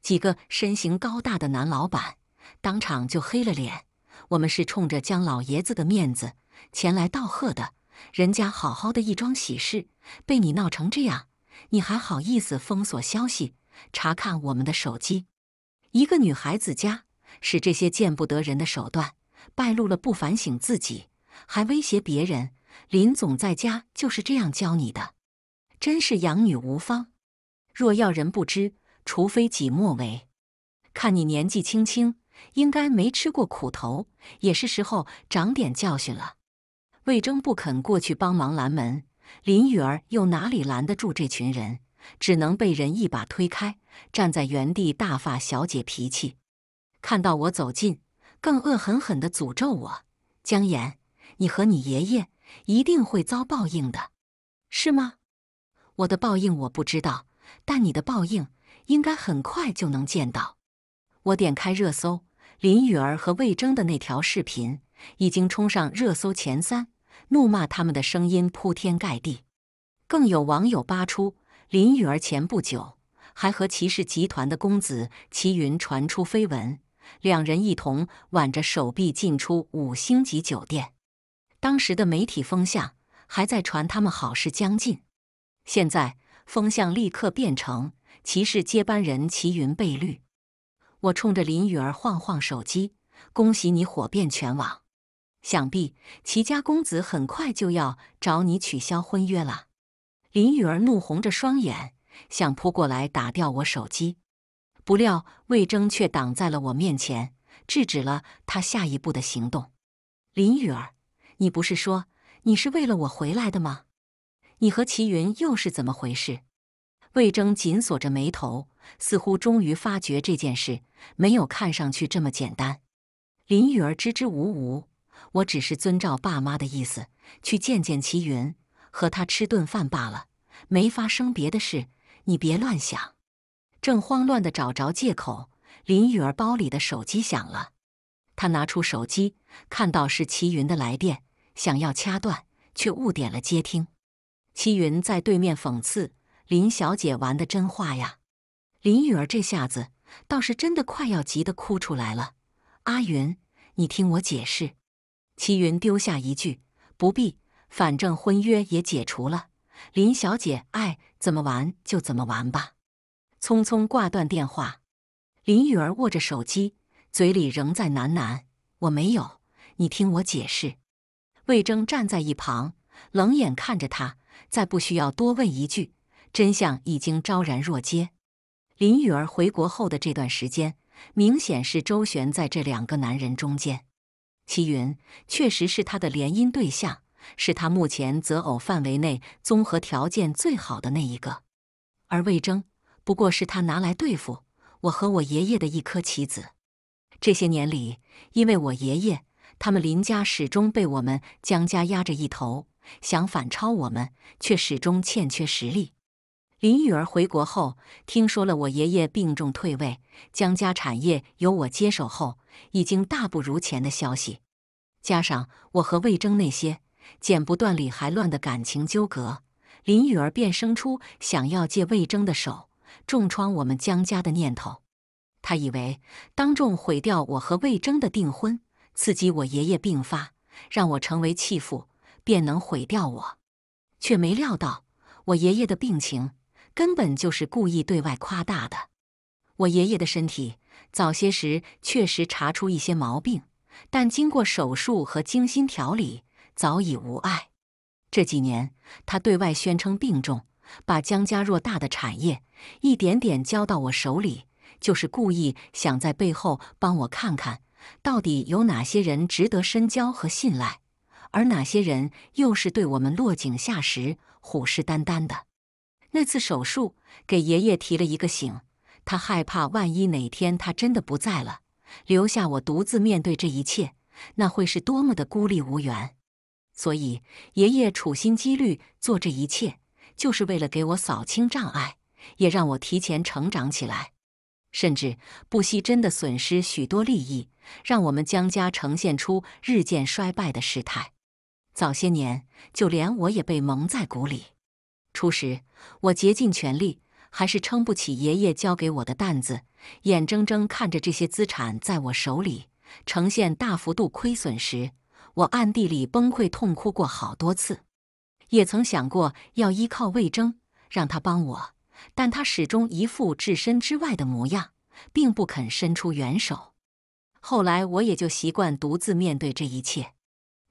几个身形高大的男老板当场就黑了脸。我们是冲着江老爷子的面子前来道贺的，人家好好的一桩喜事被你闹成这样，你还好意思封锁消息、查看我们的手机？一个女孩子家使这些见不得人的手段，败露了不反省自己，还威胁别人。林总在家就是这样教你的，真是养女无方。若要人不知，除非己莫为。看你年纪轻轻，应该没吃过苦头，也是时候长点教训了。魏征不肯过去帮忙拦门，林雨儿又哪里拦得住这群人，只能被人一把推开，站在原地大发小姐脾气。看到我走近，更恶狠狠地诅咒我：“江岩，你和你爷爷。”一定会遭报应的，是吗？我的报应我不知道，但你的报应应该很快就能见到。我点开热搜，林雨儿和魏征的那条视频已经冲上热搜前三，怒骂他们的声音铺天盖地。更有网友扒出，林雨儿前不久还和齐氏集团的公子齐云传出绯闻，两人一同挽着手臂进出五星级酒店。当时的媒体风向还在传他们好事将近，现在风向立刻变成骑士接班人齐云被绿。我冲着林雨儿晃晃手机：“恭喜你火遍全网，想必齐家公子很快就要找你取消婚约了。”林雨儿怒红着双眼，想扑过来打掉我手机，不料魏征却挡在了我面前，制止了他下一步的行动。林雨儿。你不是说你是为了我回来的吗？你和齐云又是怎么回事？魏征紧锁着眉头，似乎终于发觉这件事没有看上去这么简单。林雨儿支支吾吾：“我只是遵照爸妈的意思去见见齐云，和他吃顿饭罢了，没发生别的事，你别乱想。”正慌乱的找着借口，林雨儿包里的手机响了，她拿出手机。看到是齐云的来电，想要掐断，却误点了接听。齐云在对面讽刺：“林小姐玩的真话呀！”林雨儿这下子倒是真的快要急得哭出来了。“阿云，你听我解释。”齐云丢下一句：“不必，反正婚约也解除了，林小姐爱怎么玩就怎么玩吧。”匆匆挂断电话，林雨儿握着手机，嘴里仍在喃喃：“我没有。”你听我解释。魏征站在一旁，冷眼看着他，再不需要多问一句，真相已经昭然若揭。林雨儿回国后的这段时间，明显是周旋在这两个男人中间。齐云确实是他的联姻对象，是他目前择偶范围内综合条件最好的那一个。而魏征，不过是他拿来对付我和我爷爷的一颗棋子。这些年里，因为我爷爷。他们林家始终被我们江家压着一头，想反超我们，却始终欠缺实力。林雨儿回国后，听说了我爷爷病重退位，江家产业由我接手后已经大不如前的消息，加上我和魏征那些剪不断理还乱的感情纠葛，林雨儿便生出想要借魏征的手重创我们江家的念头。他以为当众毁掉我和魏征的订婚。刺激我爷爷病发，让我成为弃妇，便能毁掉我。却没料到，我爷爷的病情根本就是故意对外夸大的。我爷爷的身体早些时确实查出一些毛病，但经过手术和精心调理，早已无碍。这几年，他对外宣称病重，把江家偌大的产业一点点交到我手里，就是故意想在背后帮我看看。到底有哪些人值得深交和信赖，而哪些人又是对我们落井下石、虎视眈眈的？那次手术给爷爷提了一个醒，他害怕万一哪天他真的不在了，留下我独自面对这一切，那会是多么的孤立无援。所以爷爷处心积虑做这一切，就是为了给我扫清障碍，也让我提前成长起来，甚至不惜真的损失许多利益。让我们江家呈现出日渐衰败的事态。早些年，就连我也被蒙在鼓里。初时，我竭尽全力，还是撑不起爷爷交给我的担子。眼睁睁看着这些资产在我手里呈现大幅度亏损时，我暗地里崩溃痛哭过好多次。也曾想过要依靠魏征，让他帮我，但他始终一副置身之外的模样，并不肯伸出援手。后来我也就习惯独自面对这一切。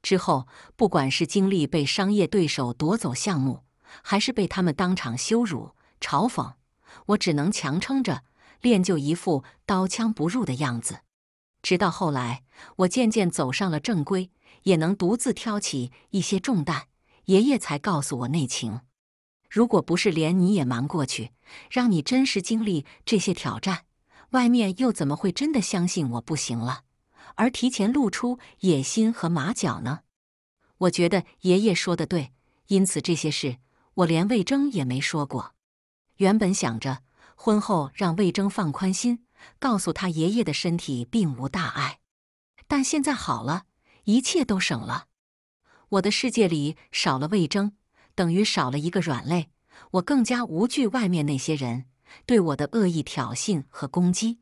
之后，不管是经历被商业对手夺走项目，还是被他们当场羞辱、嘲讽，我只能强撑着，练就一副刀枪不入的样子。直到后来，我渐渐走上了正规，也能独自挑起一些重担，爷爷才告诉我内情。如果不是连你也瞒过去，让你真实经历这些挑战。外面又怎么会真的相信我不行了，而提前露出野心和马脚呢？我觉得爷爷说的对，因此这些事我连魏征也没说过。原本想着婚后让魏征放宽心，告诉他爷爷的身体并无大碍，但现在好了，一切都省了。我的世界里少了魏征，等于少了一个软肋，我更加无惧外面那些人。对我的恶意挑衅和攻击。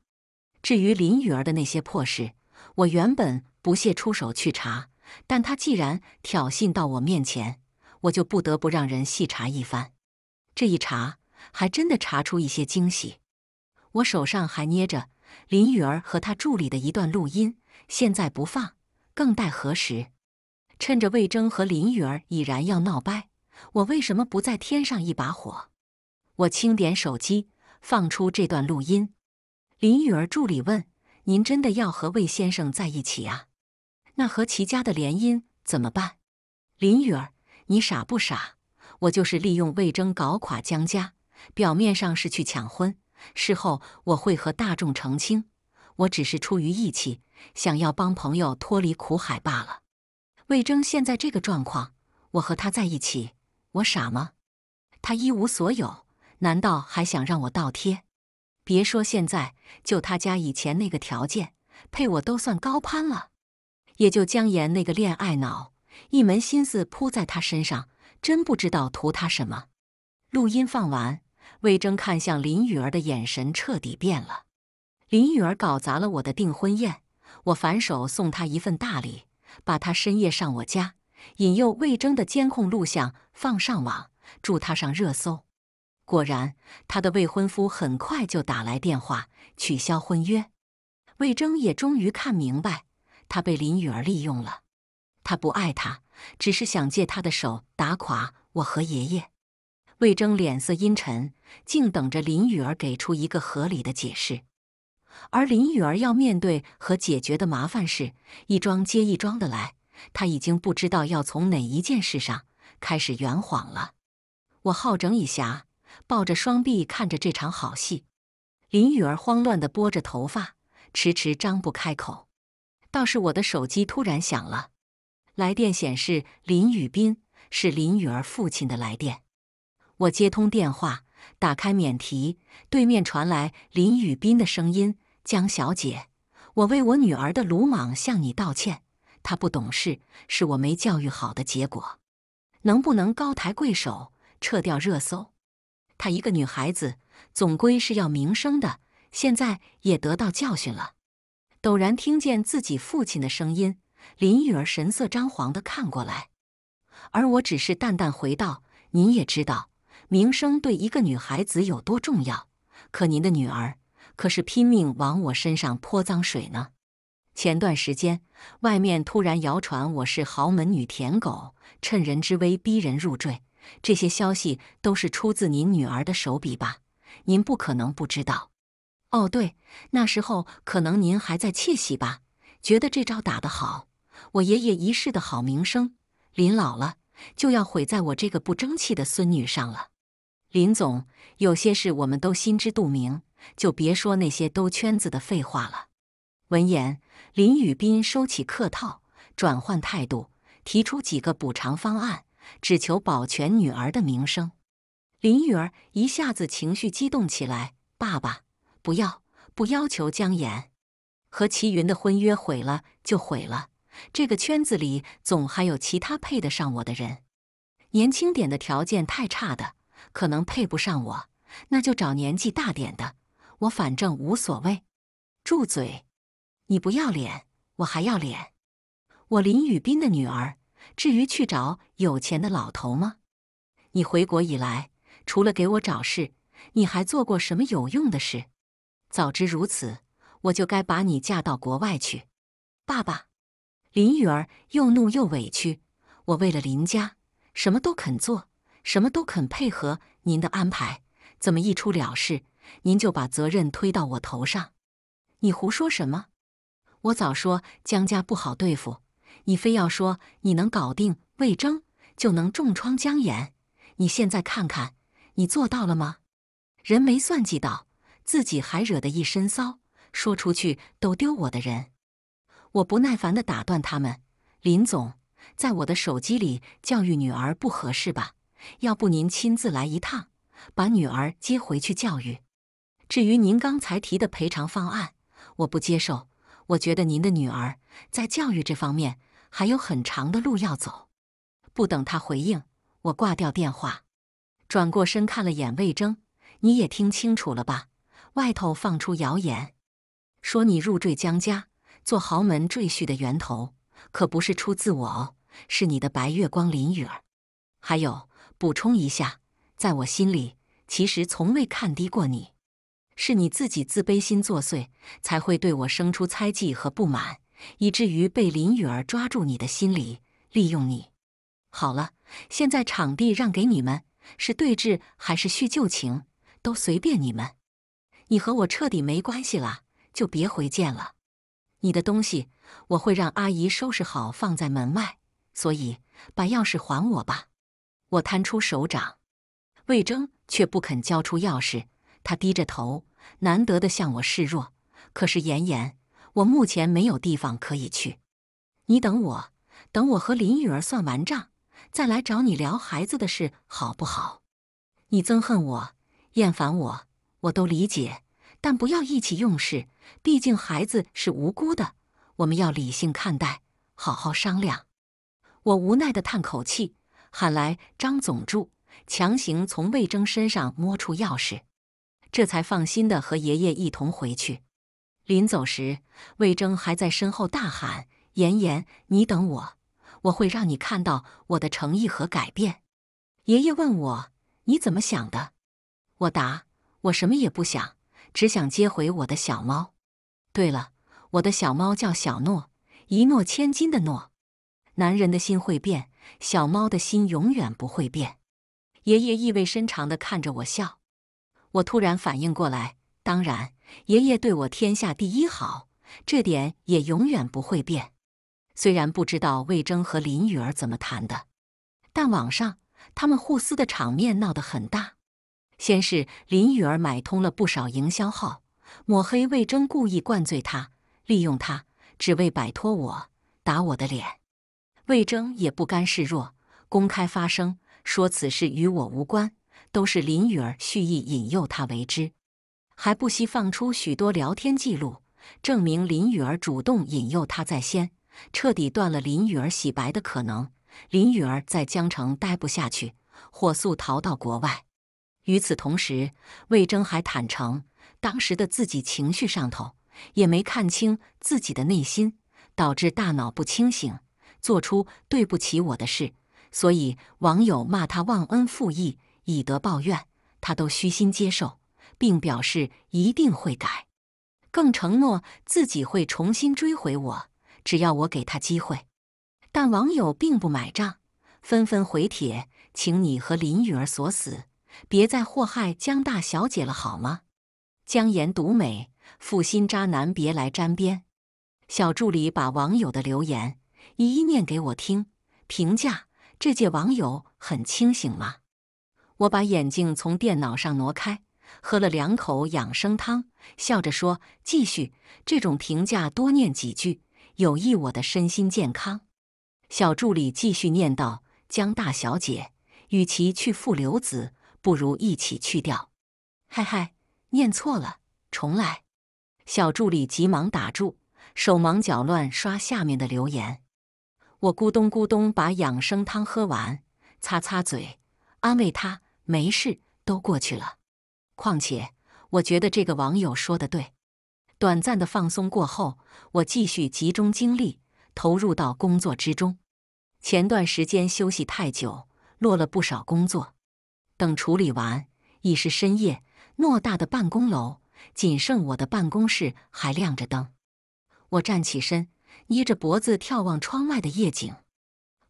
至于林雨儿的那些破事，我原本不屑出手去查，但他既然挑衅到我面前，我就不得不让人细查一番。这一查，还真的查出一些惊喜。我手上还捏着林雨儿和他助理的一段录音，现在不放，更待何时？趁着魏征和林雨儿已然要闹掰，我为什么不再添上一把火？我轻点手机。放出这段录音，林雨儿助理问：“您真的要和魏先生在一起啊？那和齐家的联姻怎么办？”林雨儿：“你傻不傻？我就是利用魏征搞垮江家，表面上是去抢婚，事后我会和大众澄清，我只是出于义气，想要帮朋友脱离苦海罢了。魏征现在这个状况，我和他在一起，我傻吗？他一无所有。”难道还想让我倒贴？别说现在，就他家以前那个条件，配我都算高攀了。也就江岩那个恋爱脑，一门心思扑在他身上，真不知道图他什么。录音放完，魏征看向林雨儿的眼神彻底变了。林雨儿搞砸了我的订婚宴，我反手送他一份大礼，把他深夜上我家引诱魏征的监控录像放上网，助他上热搜。果然，他的未婚夫很快就打来电话取消婚约。魏征也终于看明白，他被林雨儿利用了。他不爱他，只是想借他的手打垮我和爷爷。魏征脸色阴沉，静等着林雨儿给出一个合理的解释。而林雨儿要面对和解决的麻烦事一桩接一桩的来，他已经不知道要从哪一件事上开始圆谎了。我好整以暇。抱着双臂看着这场好戏，林雨儿慌乱地拨着头发，迟迟张不开口。倒是我的手机突然响了，来电显示林雨斌是林雨儿父亲的来电。我接通电话，打开免提，对面传来林雨斌的声音：“江小姐，我为我女儿的鲁莽向你道歉，她不懂事，是我没教育好的结果。能不能高抬贵手，撤掉热搜？”她一个女孩子，总归是要名声的。现在也得到教训了。陡然听见自己父亲的声音，林玉儿神色张狂的看过来，而我只是淡淡回道：“您也知道，名声对一个女孩子有多重要。可您的女儿，可是拼命往我身上泼脏水呢。前段时间，外面突然谣传我是豪门女舔狗，趁人之危逼人入赘。”这些消息都是出自您女儿的手笔吧？您不可能不知道。哦，对，那时候可能您还在窃喜吧，觉得这招打得好。我爷爷一世的好名声，临老了就要毁在我这个不争气的孙女上了。林总，有些事我们都心知肚明，就别说那些兜圈子的废话了。闻言，林宇斌收起客套，转换态度，提出几个补偿方案。只求保全女儿的名声，林雨儿一下子情绪激动起来：“爸爸，不要不要求江岩和齐云的婚约毁了就毁了，这个圈子里总还有其他配得上我的人。年轻点的条件太差的，可能配不上我，那就找年纪大点的。我反正无所谓。”住嘴！你不要脸，我还要脸！我林雨斌的女儿。至于去找有钱的老头吗？你回国以来，除了给我找事，你还做过什么有用的事？早知如此，我就该把你嫁到国外去。爸爸，林雨儿又怒又委屈。我为了林家，什么都肯做，什么都肯配合您的安排。怎么一出了事，您就把责任推到我头上？你胡说什么？我早说江家不好对付。你非要说你能搞定魏征，就能重创江岩。你现在看看，你做到了吗？人没算计到，自己还惹得一身骚，说出去都丢我的人。我不耐烦地打断他们：“林总，在我的手机里教育女儿不合适吧？要不您亲自来一趟，把女儿接回去教育。至于您刚才提的赔偿方案，我不接受。我觉得您的女儿在教育这方面。”还有很长的路要走，不等他回应，我挂掉电话，转过身看了眼魏征，你也听清楚了吧？外头放出谣言，说你入赘江家做豪门赘婿的源头，可不是出自我，哦，是你的白月光林雨儿。还有，补充一下，在我心里其实从未看低过你，是你自己自卑心作祟，才会对我生出猜忌和不满。以至于被林雨儿抓住你的心理，利用你。好了，现在场地让给你们，是对峙还是叙旧情，都随便你们。你和我彻底没关系了，就别回见了。你的东西我会让阿姨收拾好，放在门外。所以把钥匙还我吧。我摊出手掌，魏征却不肯交出钥匙。他低着头，难得的向我示弱。可是妍妍我目前没有地方可以去，你等我，等我和林雨儿算完账，再来找你聊孩子的事，好不好？你憎恨我，厌烦我，我都理解，但不要意气用事，毕竟孩子是无辜的，我们要理性看待，好好商量。我无奈地叹口气，喊来张总助，强行从魏征身上摸出钥匙，这才放心地和爷爷一同回去。临走时，魏征还在身后大喊：“妍妍，你等我，我会让你看到我的诚意和改变。”爷爷问我：“你怎么想的？”我答：“我什么也不想，只想接回我的小猫。对了，我的小猫叫小诺，一诺千金的诺。”男人的心会变，小猫的心永远不会变。爷爷意味深长的看着我笑。我突然反应过来：“当然。”爷爷对我天下第一好，这点也永远不会变。虽然不知道魏征和林雨儿怎么谈的，但网上他们互撕的场面闹得很大。先是林雨儿买通了不少营销号，抹黑魏征，故意灌醉他，利用他，只为摆脱我，打我的脸。魏征也不甘示弱，公开发声说此事与我无关，都是林雨儿蓄意引诱他为之。还不惜放出许多聊天记录，证明林雨儿主动引诱他在先，彻底断了林雨儿洗白的可能。林雨儿在江城待不下去，火速逃到国外。与此同时，魏征还坦诚，当时的自己情绪上头，也没看清自己的内心，导致大脑不清醒，做出对不起我的事。所以网友骂他忘恩负义、以德报怨，他都虚心接受。并表示一定会改，更承诺自己会重新追回我，只要我给他机会。但网友并不买账，纷纷回帖：“请你和林雨儿锁死，别再祸害江大小姐了，好吗？”“江妍独美，负心渣男，别来沾边。”小助理把网友的留言一一念给我听，评价这届网友很清醒吗？我把眼睛从电脑上挪开。喝了两口养生汤，笑着说：“继续这种评价，多念几句有益我的身心健康。”小助理继续念道：“江大小姐，与其去负流子，不如一起去掉。”嗨嗨，念错了，重来！”小助理急忙打住，手忙脚乱刷下面的留言。我咕咚咕咚把养生汤喝完，擦擦嘴，安慰他：“没事，都过去了。”况且，我觉得这个网友说的对。短暂的放松过后，我继续集中精力，投入到工作之中。前段时间休息太久，落了不少工作。等处理完，已是深夜。偌大的办公楼，仅剩我的办公室还亮着灯。我站起身，捏着脖子眺望窗外的夜景，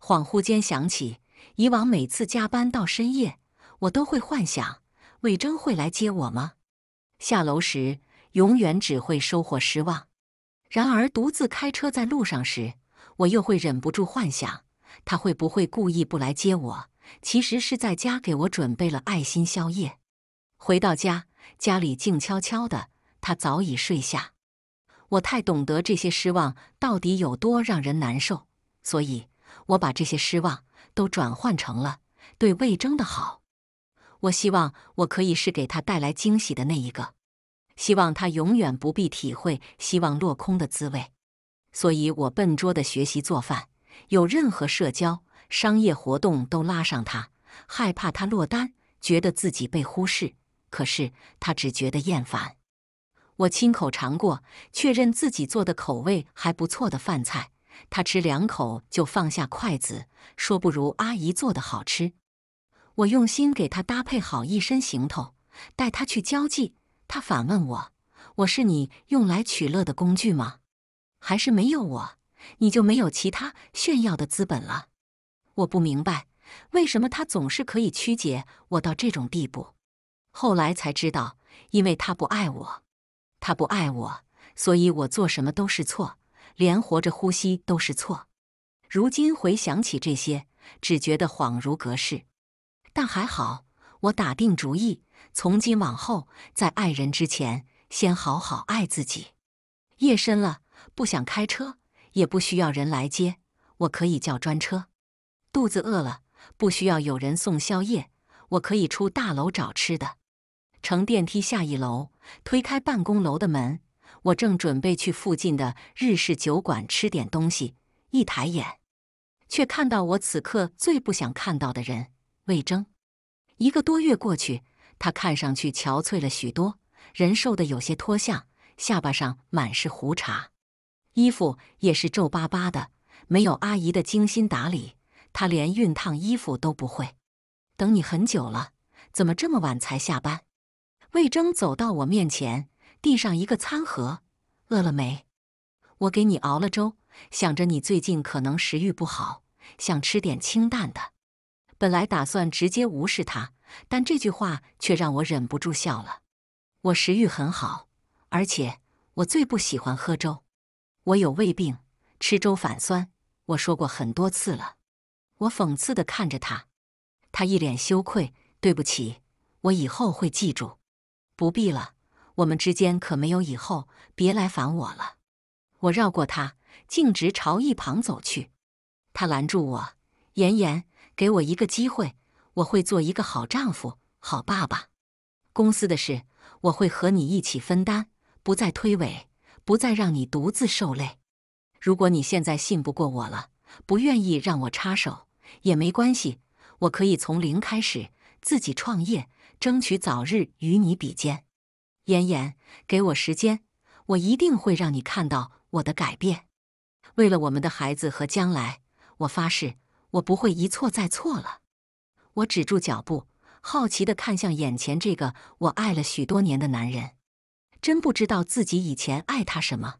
恍惚间想起，以往每次加班到深夜，我都会幻想。魏征会来接我吗？下楼时，永远只会收获失望。然而，独自开车在路上时，我又会忍不住幻想，他会不会故意不来接我？其实是在家给我准备了爱心宵夜。回到家，家里静悄悄的，他早已睡下。我太懂得这些失望到底有多让人难受，所以我把这些失望都转换成了对魏征的好。我希望我可以是给他带来惊喜的那一个，希望他永远不必体会希望落空的滋味。所以我笨拙的学习做饭，有任何社交、商业活动都拉上他，害怕他落单，觉得自己被忽视。可是他只觉得厌烦。我亲口尝过，确认自己做的口味还不错的饭菜，他吃两口就放下筷子，说不如阿姨做的好吃。我用心给他搭配好一身行头，带他去交际。他反问我：“我是你用来取乐的工具吗？还是没有我，你就没有其他炫耀的资本了？”我不明白，为什么他总是可以曲解我到这种地步。后来才知道，因为他不爱我，他不爱我，所以我做什么都是错，连活着呼吸都是错。如今回想起这些，只觉得恍如隔世。但还好，我打定主意，从今往后，在爱人之前，先好好爱自己。夜深了，不想开车，也不需要人来接，我可以叫专车。肚子饿了，不需要有人送宵夜，我可以出大楼找吃的。乘电梯下一楼，推开办公楼的门，我正准备去附近的日式酒馆吃点东西，一抬眼，却看到我此刻最不想看到的人。魏征，一个多月过去，他看上去憔悴了许多，人瘦得有些脱相，下巴上满是胡茬，衣服也是皱巴巴的，没有阿姨的精心打理，他连熨烫衣服都不会。等你很久了，怎么这么晚才下班？魏征走到我面前，递上一个餐盒，饿了没？我给你熬了粥，想着你最近可能食欲不好，想吃点清淡的。本来打算直接无视他，但这句话却让我忍不住笑了。我食欲很好，而且我最不喜欢喝粥。我有胃病，吃粥反酸。我说过很多次了。我讽刺的看着他，他一脸羞愧：“对不起，我以后会记住。”不必了，我们之间可没有以后，别来烦我了。我绕过他，径直朝一旁走去。他拦住我：“妍妍。”给我一个机会，我会做一个好丈夫、好爸爸。公司的事，我会和你一起分担，不再推诿，不再让你独自受累。如果你现在信不过我了，不愿意让我插手，也没关系，我可以从零开始自己创业，争取早日与你比肩。妍妍，给我时间，我一定会让你看到我的改变。为了我们的孩子和将来，我发誓。我不会一错再错了。我止住脚步，好奇的看向眼前这个我爱了许多年的男人。真不知道自己以前爱他什么，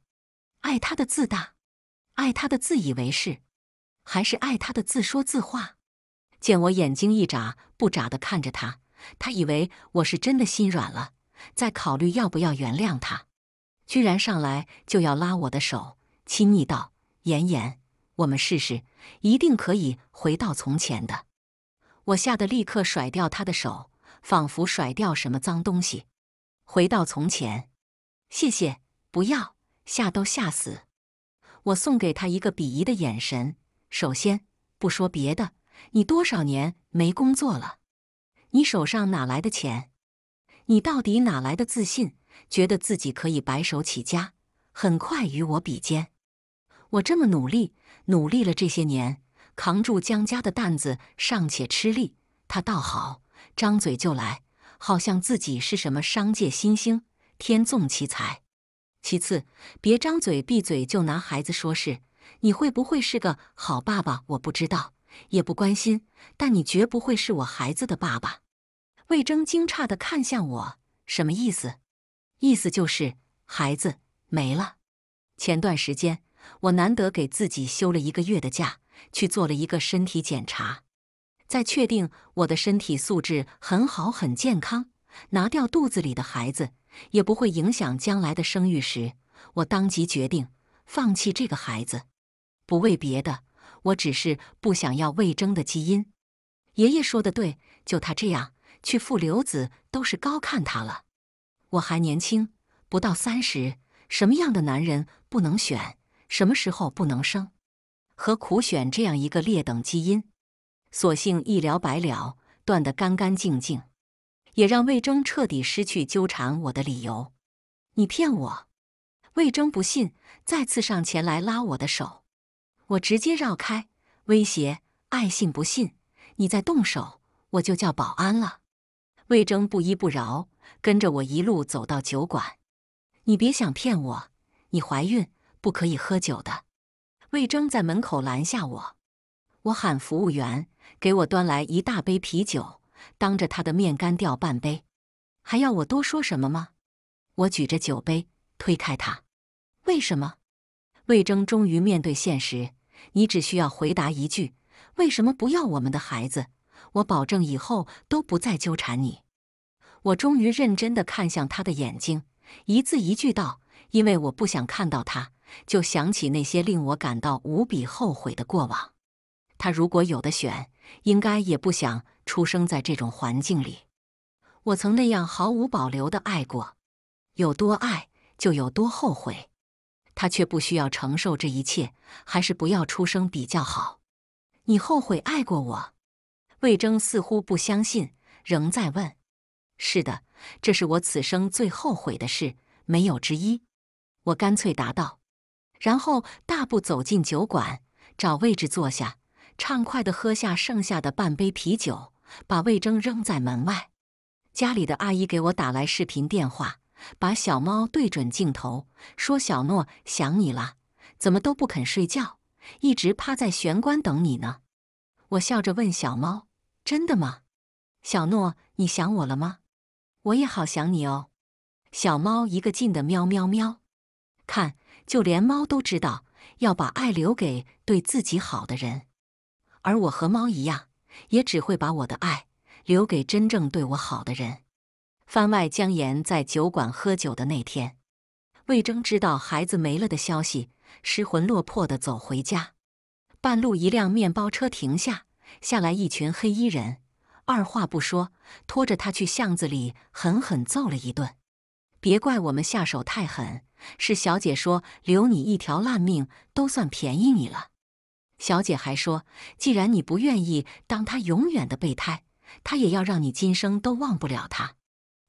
爱他的自大，爱他的自以为是，还是爱他的自说自话。见我眼睛一眨不眨的看着他，他以为我是真的心软了，在考虑要不要原谅他，居然上来就要拉我的手，亲昵道：“妍妍。”我们试试，一定可以回到从前的。我吓得立刻甩掉他的手，仿佛甩掉什么脏东西。回到从前，谢谢，不要，吓都吓死。我送给他一个鄙夷的眼神。首先不说别的，你多少年没工作了？你手上哪来的钱？你到底哪来的自信，觉得自己可以白手起家，很快与我比肩？我这么努力，努力了这些年，扛住江家的担子尚且吃力，他倒好，张嘴就来，好像自己是什么商界新星，天纵奇才。其次，别张嘴闭嘴就拿孩子说事，你会不会是个好爸爸我不知道，也不关心，但你绝不会是我孩子的爸爸。魏征惊诧的看向我，什么意思？意思就是孩子没了。前段时间。我难得给自己休了一个月的假，去做了一个身体检查，在确定我的身体素质很好、很健康，拿掉肚子里的孩子也不会影响将来的生育时，我当即决定放弃这个孩子。不为别的，我只是不想要魏征的基因。爷爷说的对，就他这样去复流子都是高看他了。我还年轻，不到三十，什么样的男人不能选？什么时候不能生？何苦选这样一个劣等基因？索性一了百了，断得干干净净，也让魏征彻底失去纠缠我的理由。你骗我！魏征不信，再次上前来拉我的手，我直接绕开，威胁：爱信不信，你再动手，我就叫保安了。魏征不依不饶，跟着我一路走到酒馆。你别想骗我，你怀孕。不可以喝酒的。魏征在门口拦下我，我喊服务员给我端来一大杯啤酒，当着他的面干掉半杯。还要我多说什么吗？我举着酒杯推开他。为什么？魏征终于面对现实。你只需要回答一句：为什么不要我们的孩子？我保证以后都不再纠缠你。我终于认真的看向他的眼睛，一字一句道：“因为我不想看到他。”就想起那些令我感到无比后悔的过往。他如果有的选，应该也不想出生在这种环境里。我曾那样毫无保留地爱过，有多爱就有多后悔。他却不需要承受这一切，还是不要出生比较好。你后悔爱过我？魏征似乎不相信，仍在问：“是的，这是我此生最后悔的事，没有之一。”我干脆答道。然后大步走进酒馆，找位置坐下，畅快地喝下剩下的半杯啤酒，把魏征扔在门外。家里的阿姨给我打来视频电话，把小猫对准镜头，说：“小诺想你了，怎么都不肯睡觉，一直趴在玄关等你呢。”我笑着问小猫：“真的吗，小诺？你想我了吗？我也好想你哦。”小猫一个劲地喵喵喵，看。就连猫都知道要把爱留给对自己好的人，而我和猫一样，也只会把我的爱留给真正对我好的人。番外：江岩在酒馆喝酒的那天，魏征知道孩子没了的消息，失魂落魄的走回家，半路一辆面包车停下，下来一群黑衣人，二话不说拖着他去巷子里狠狠揍了一顿。别怪我们下手太狠。是小姐说留你一条烂命都算便宜你了。小姐还说，既然你不愿意当她永远的备胎，她也要让你今生都忘不了她。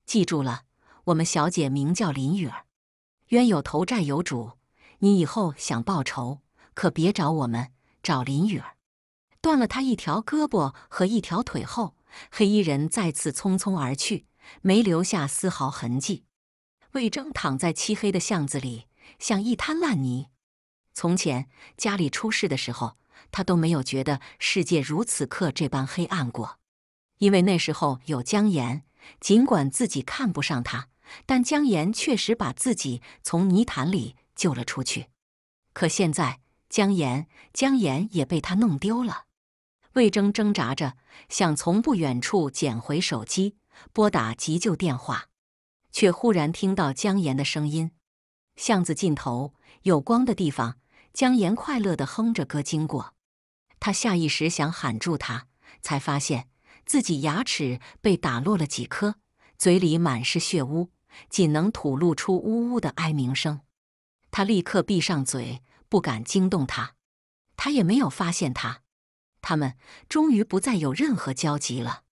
记住了，我们小姐名叫林雨儿。冤有头债有主，你以后想报仇可别找我们，找林雨儿。断了她一条胳膊和一条腿后，黑衣人再次匆匆而去，没留下丝毫痕迹。魏征躺在漆黑的巷子里，像一滩烂泥。从前家里出事的时候，他都没有觉得世界如此刻这般黑暗过，因为那时候有姜岩。尽管自己看不上他，但姜岩确实把自己从泥潭里救了出去。可现在，姜岩，姜岩也被他弄丢了。魏征挣扎着想从不远处捡回手机，拨打急救电话。却忽然听到江岩的声音，巷子尽头有光的地方，江岩快乐的哼着歌经过。他下意识想喊住他，才发现自己牙齿被打落了几颗，嘴里满是血污，仅能吐露出呜呜的哀鸣声。他立刻闭上嘴，不敢惊动他。他也没有发现他。他们终于不再有任何交集了。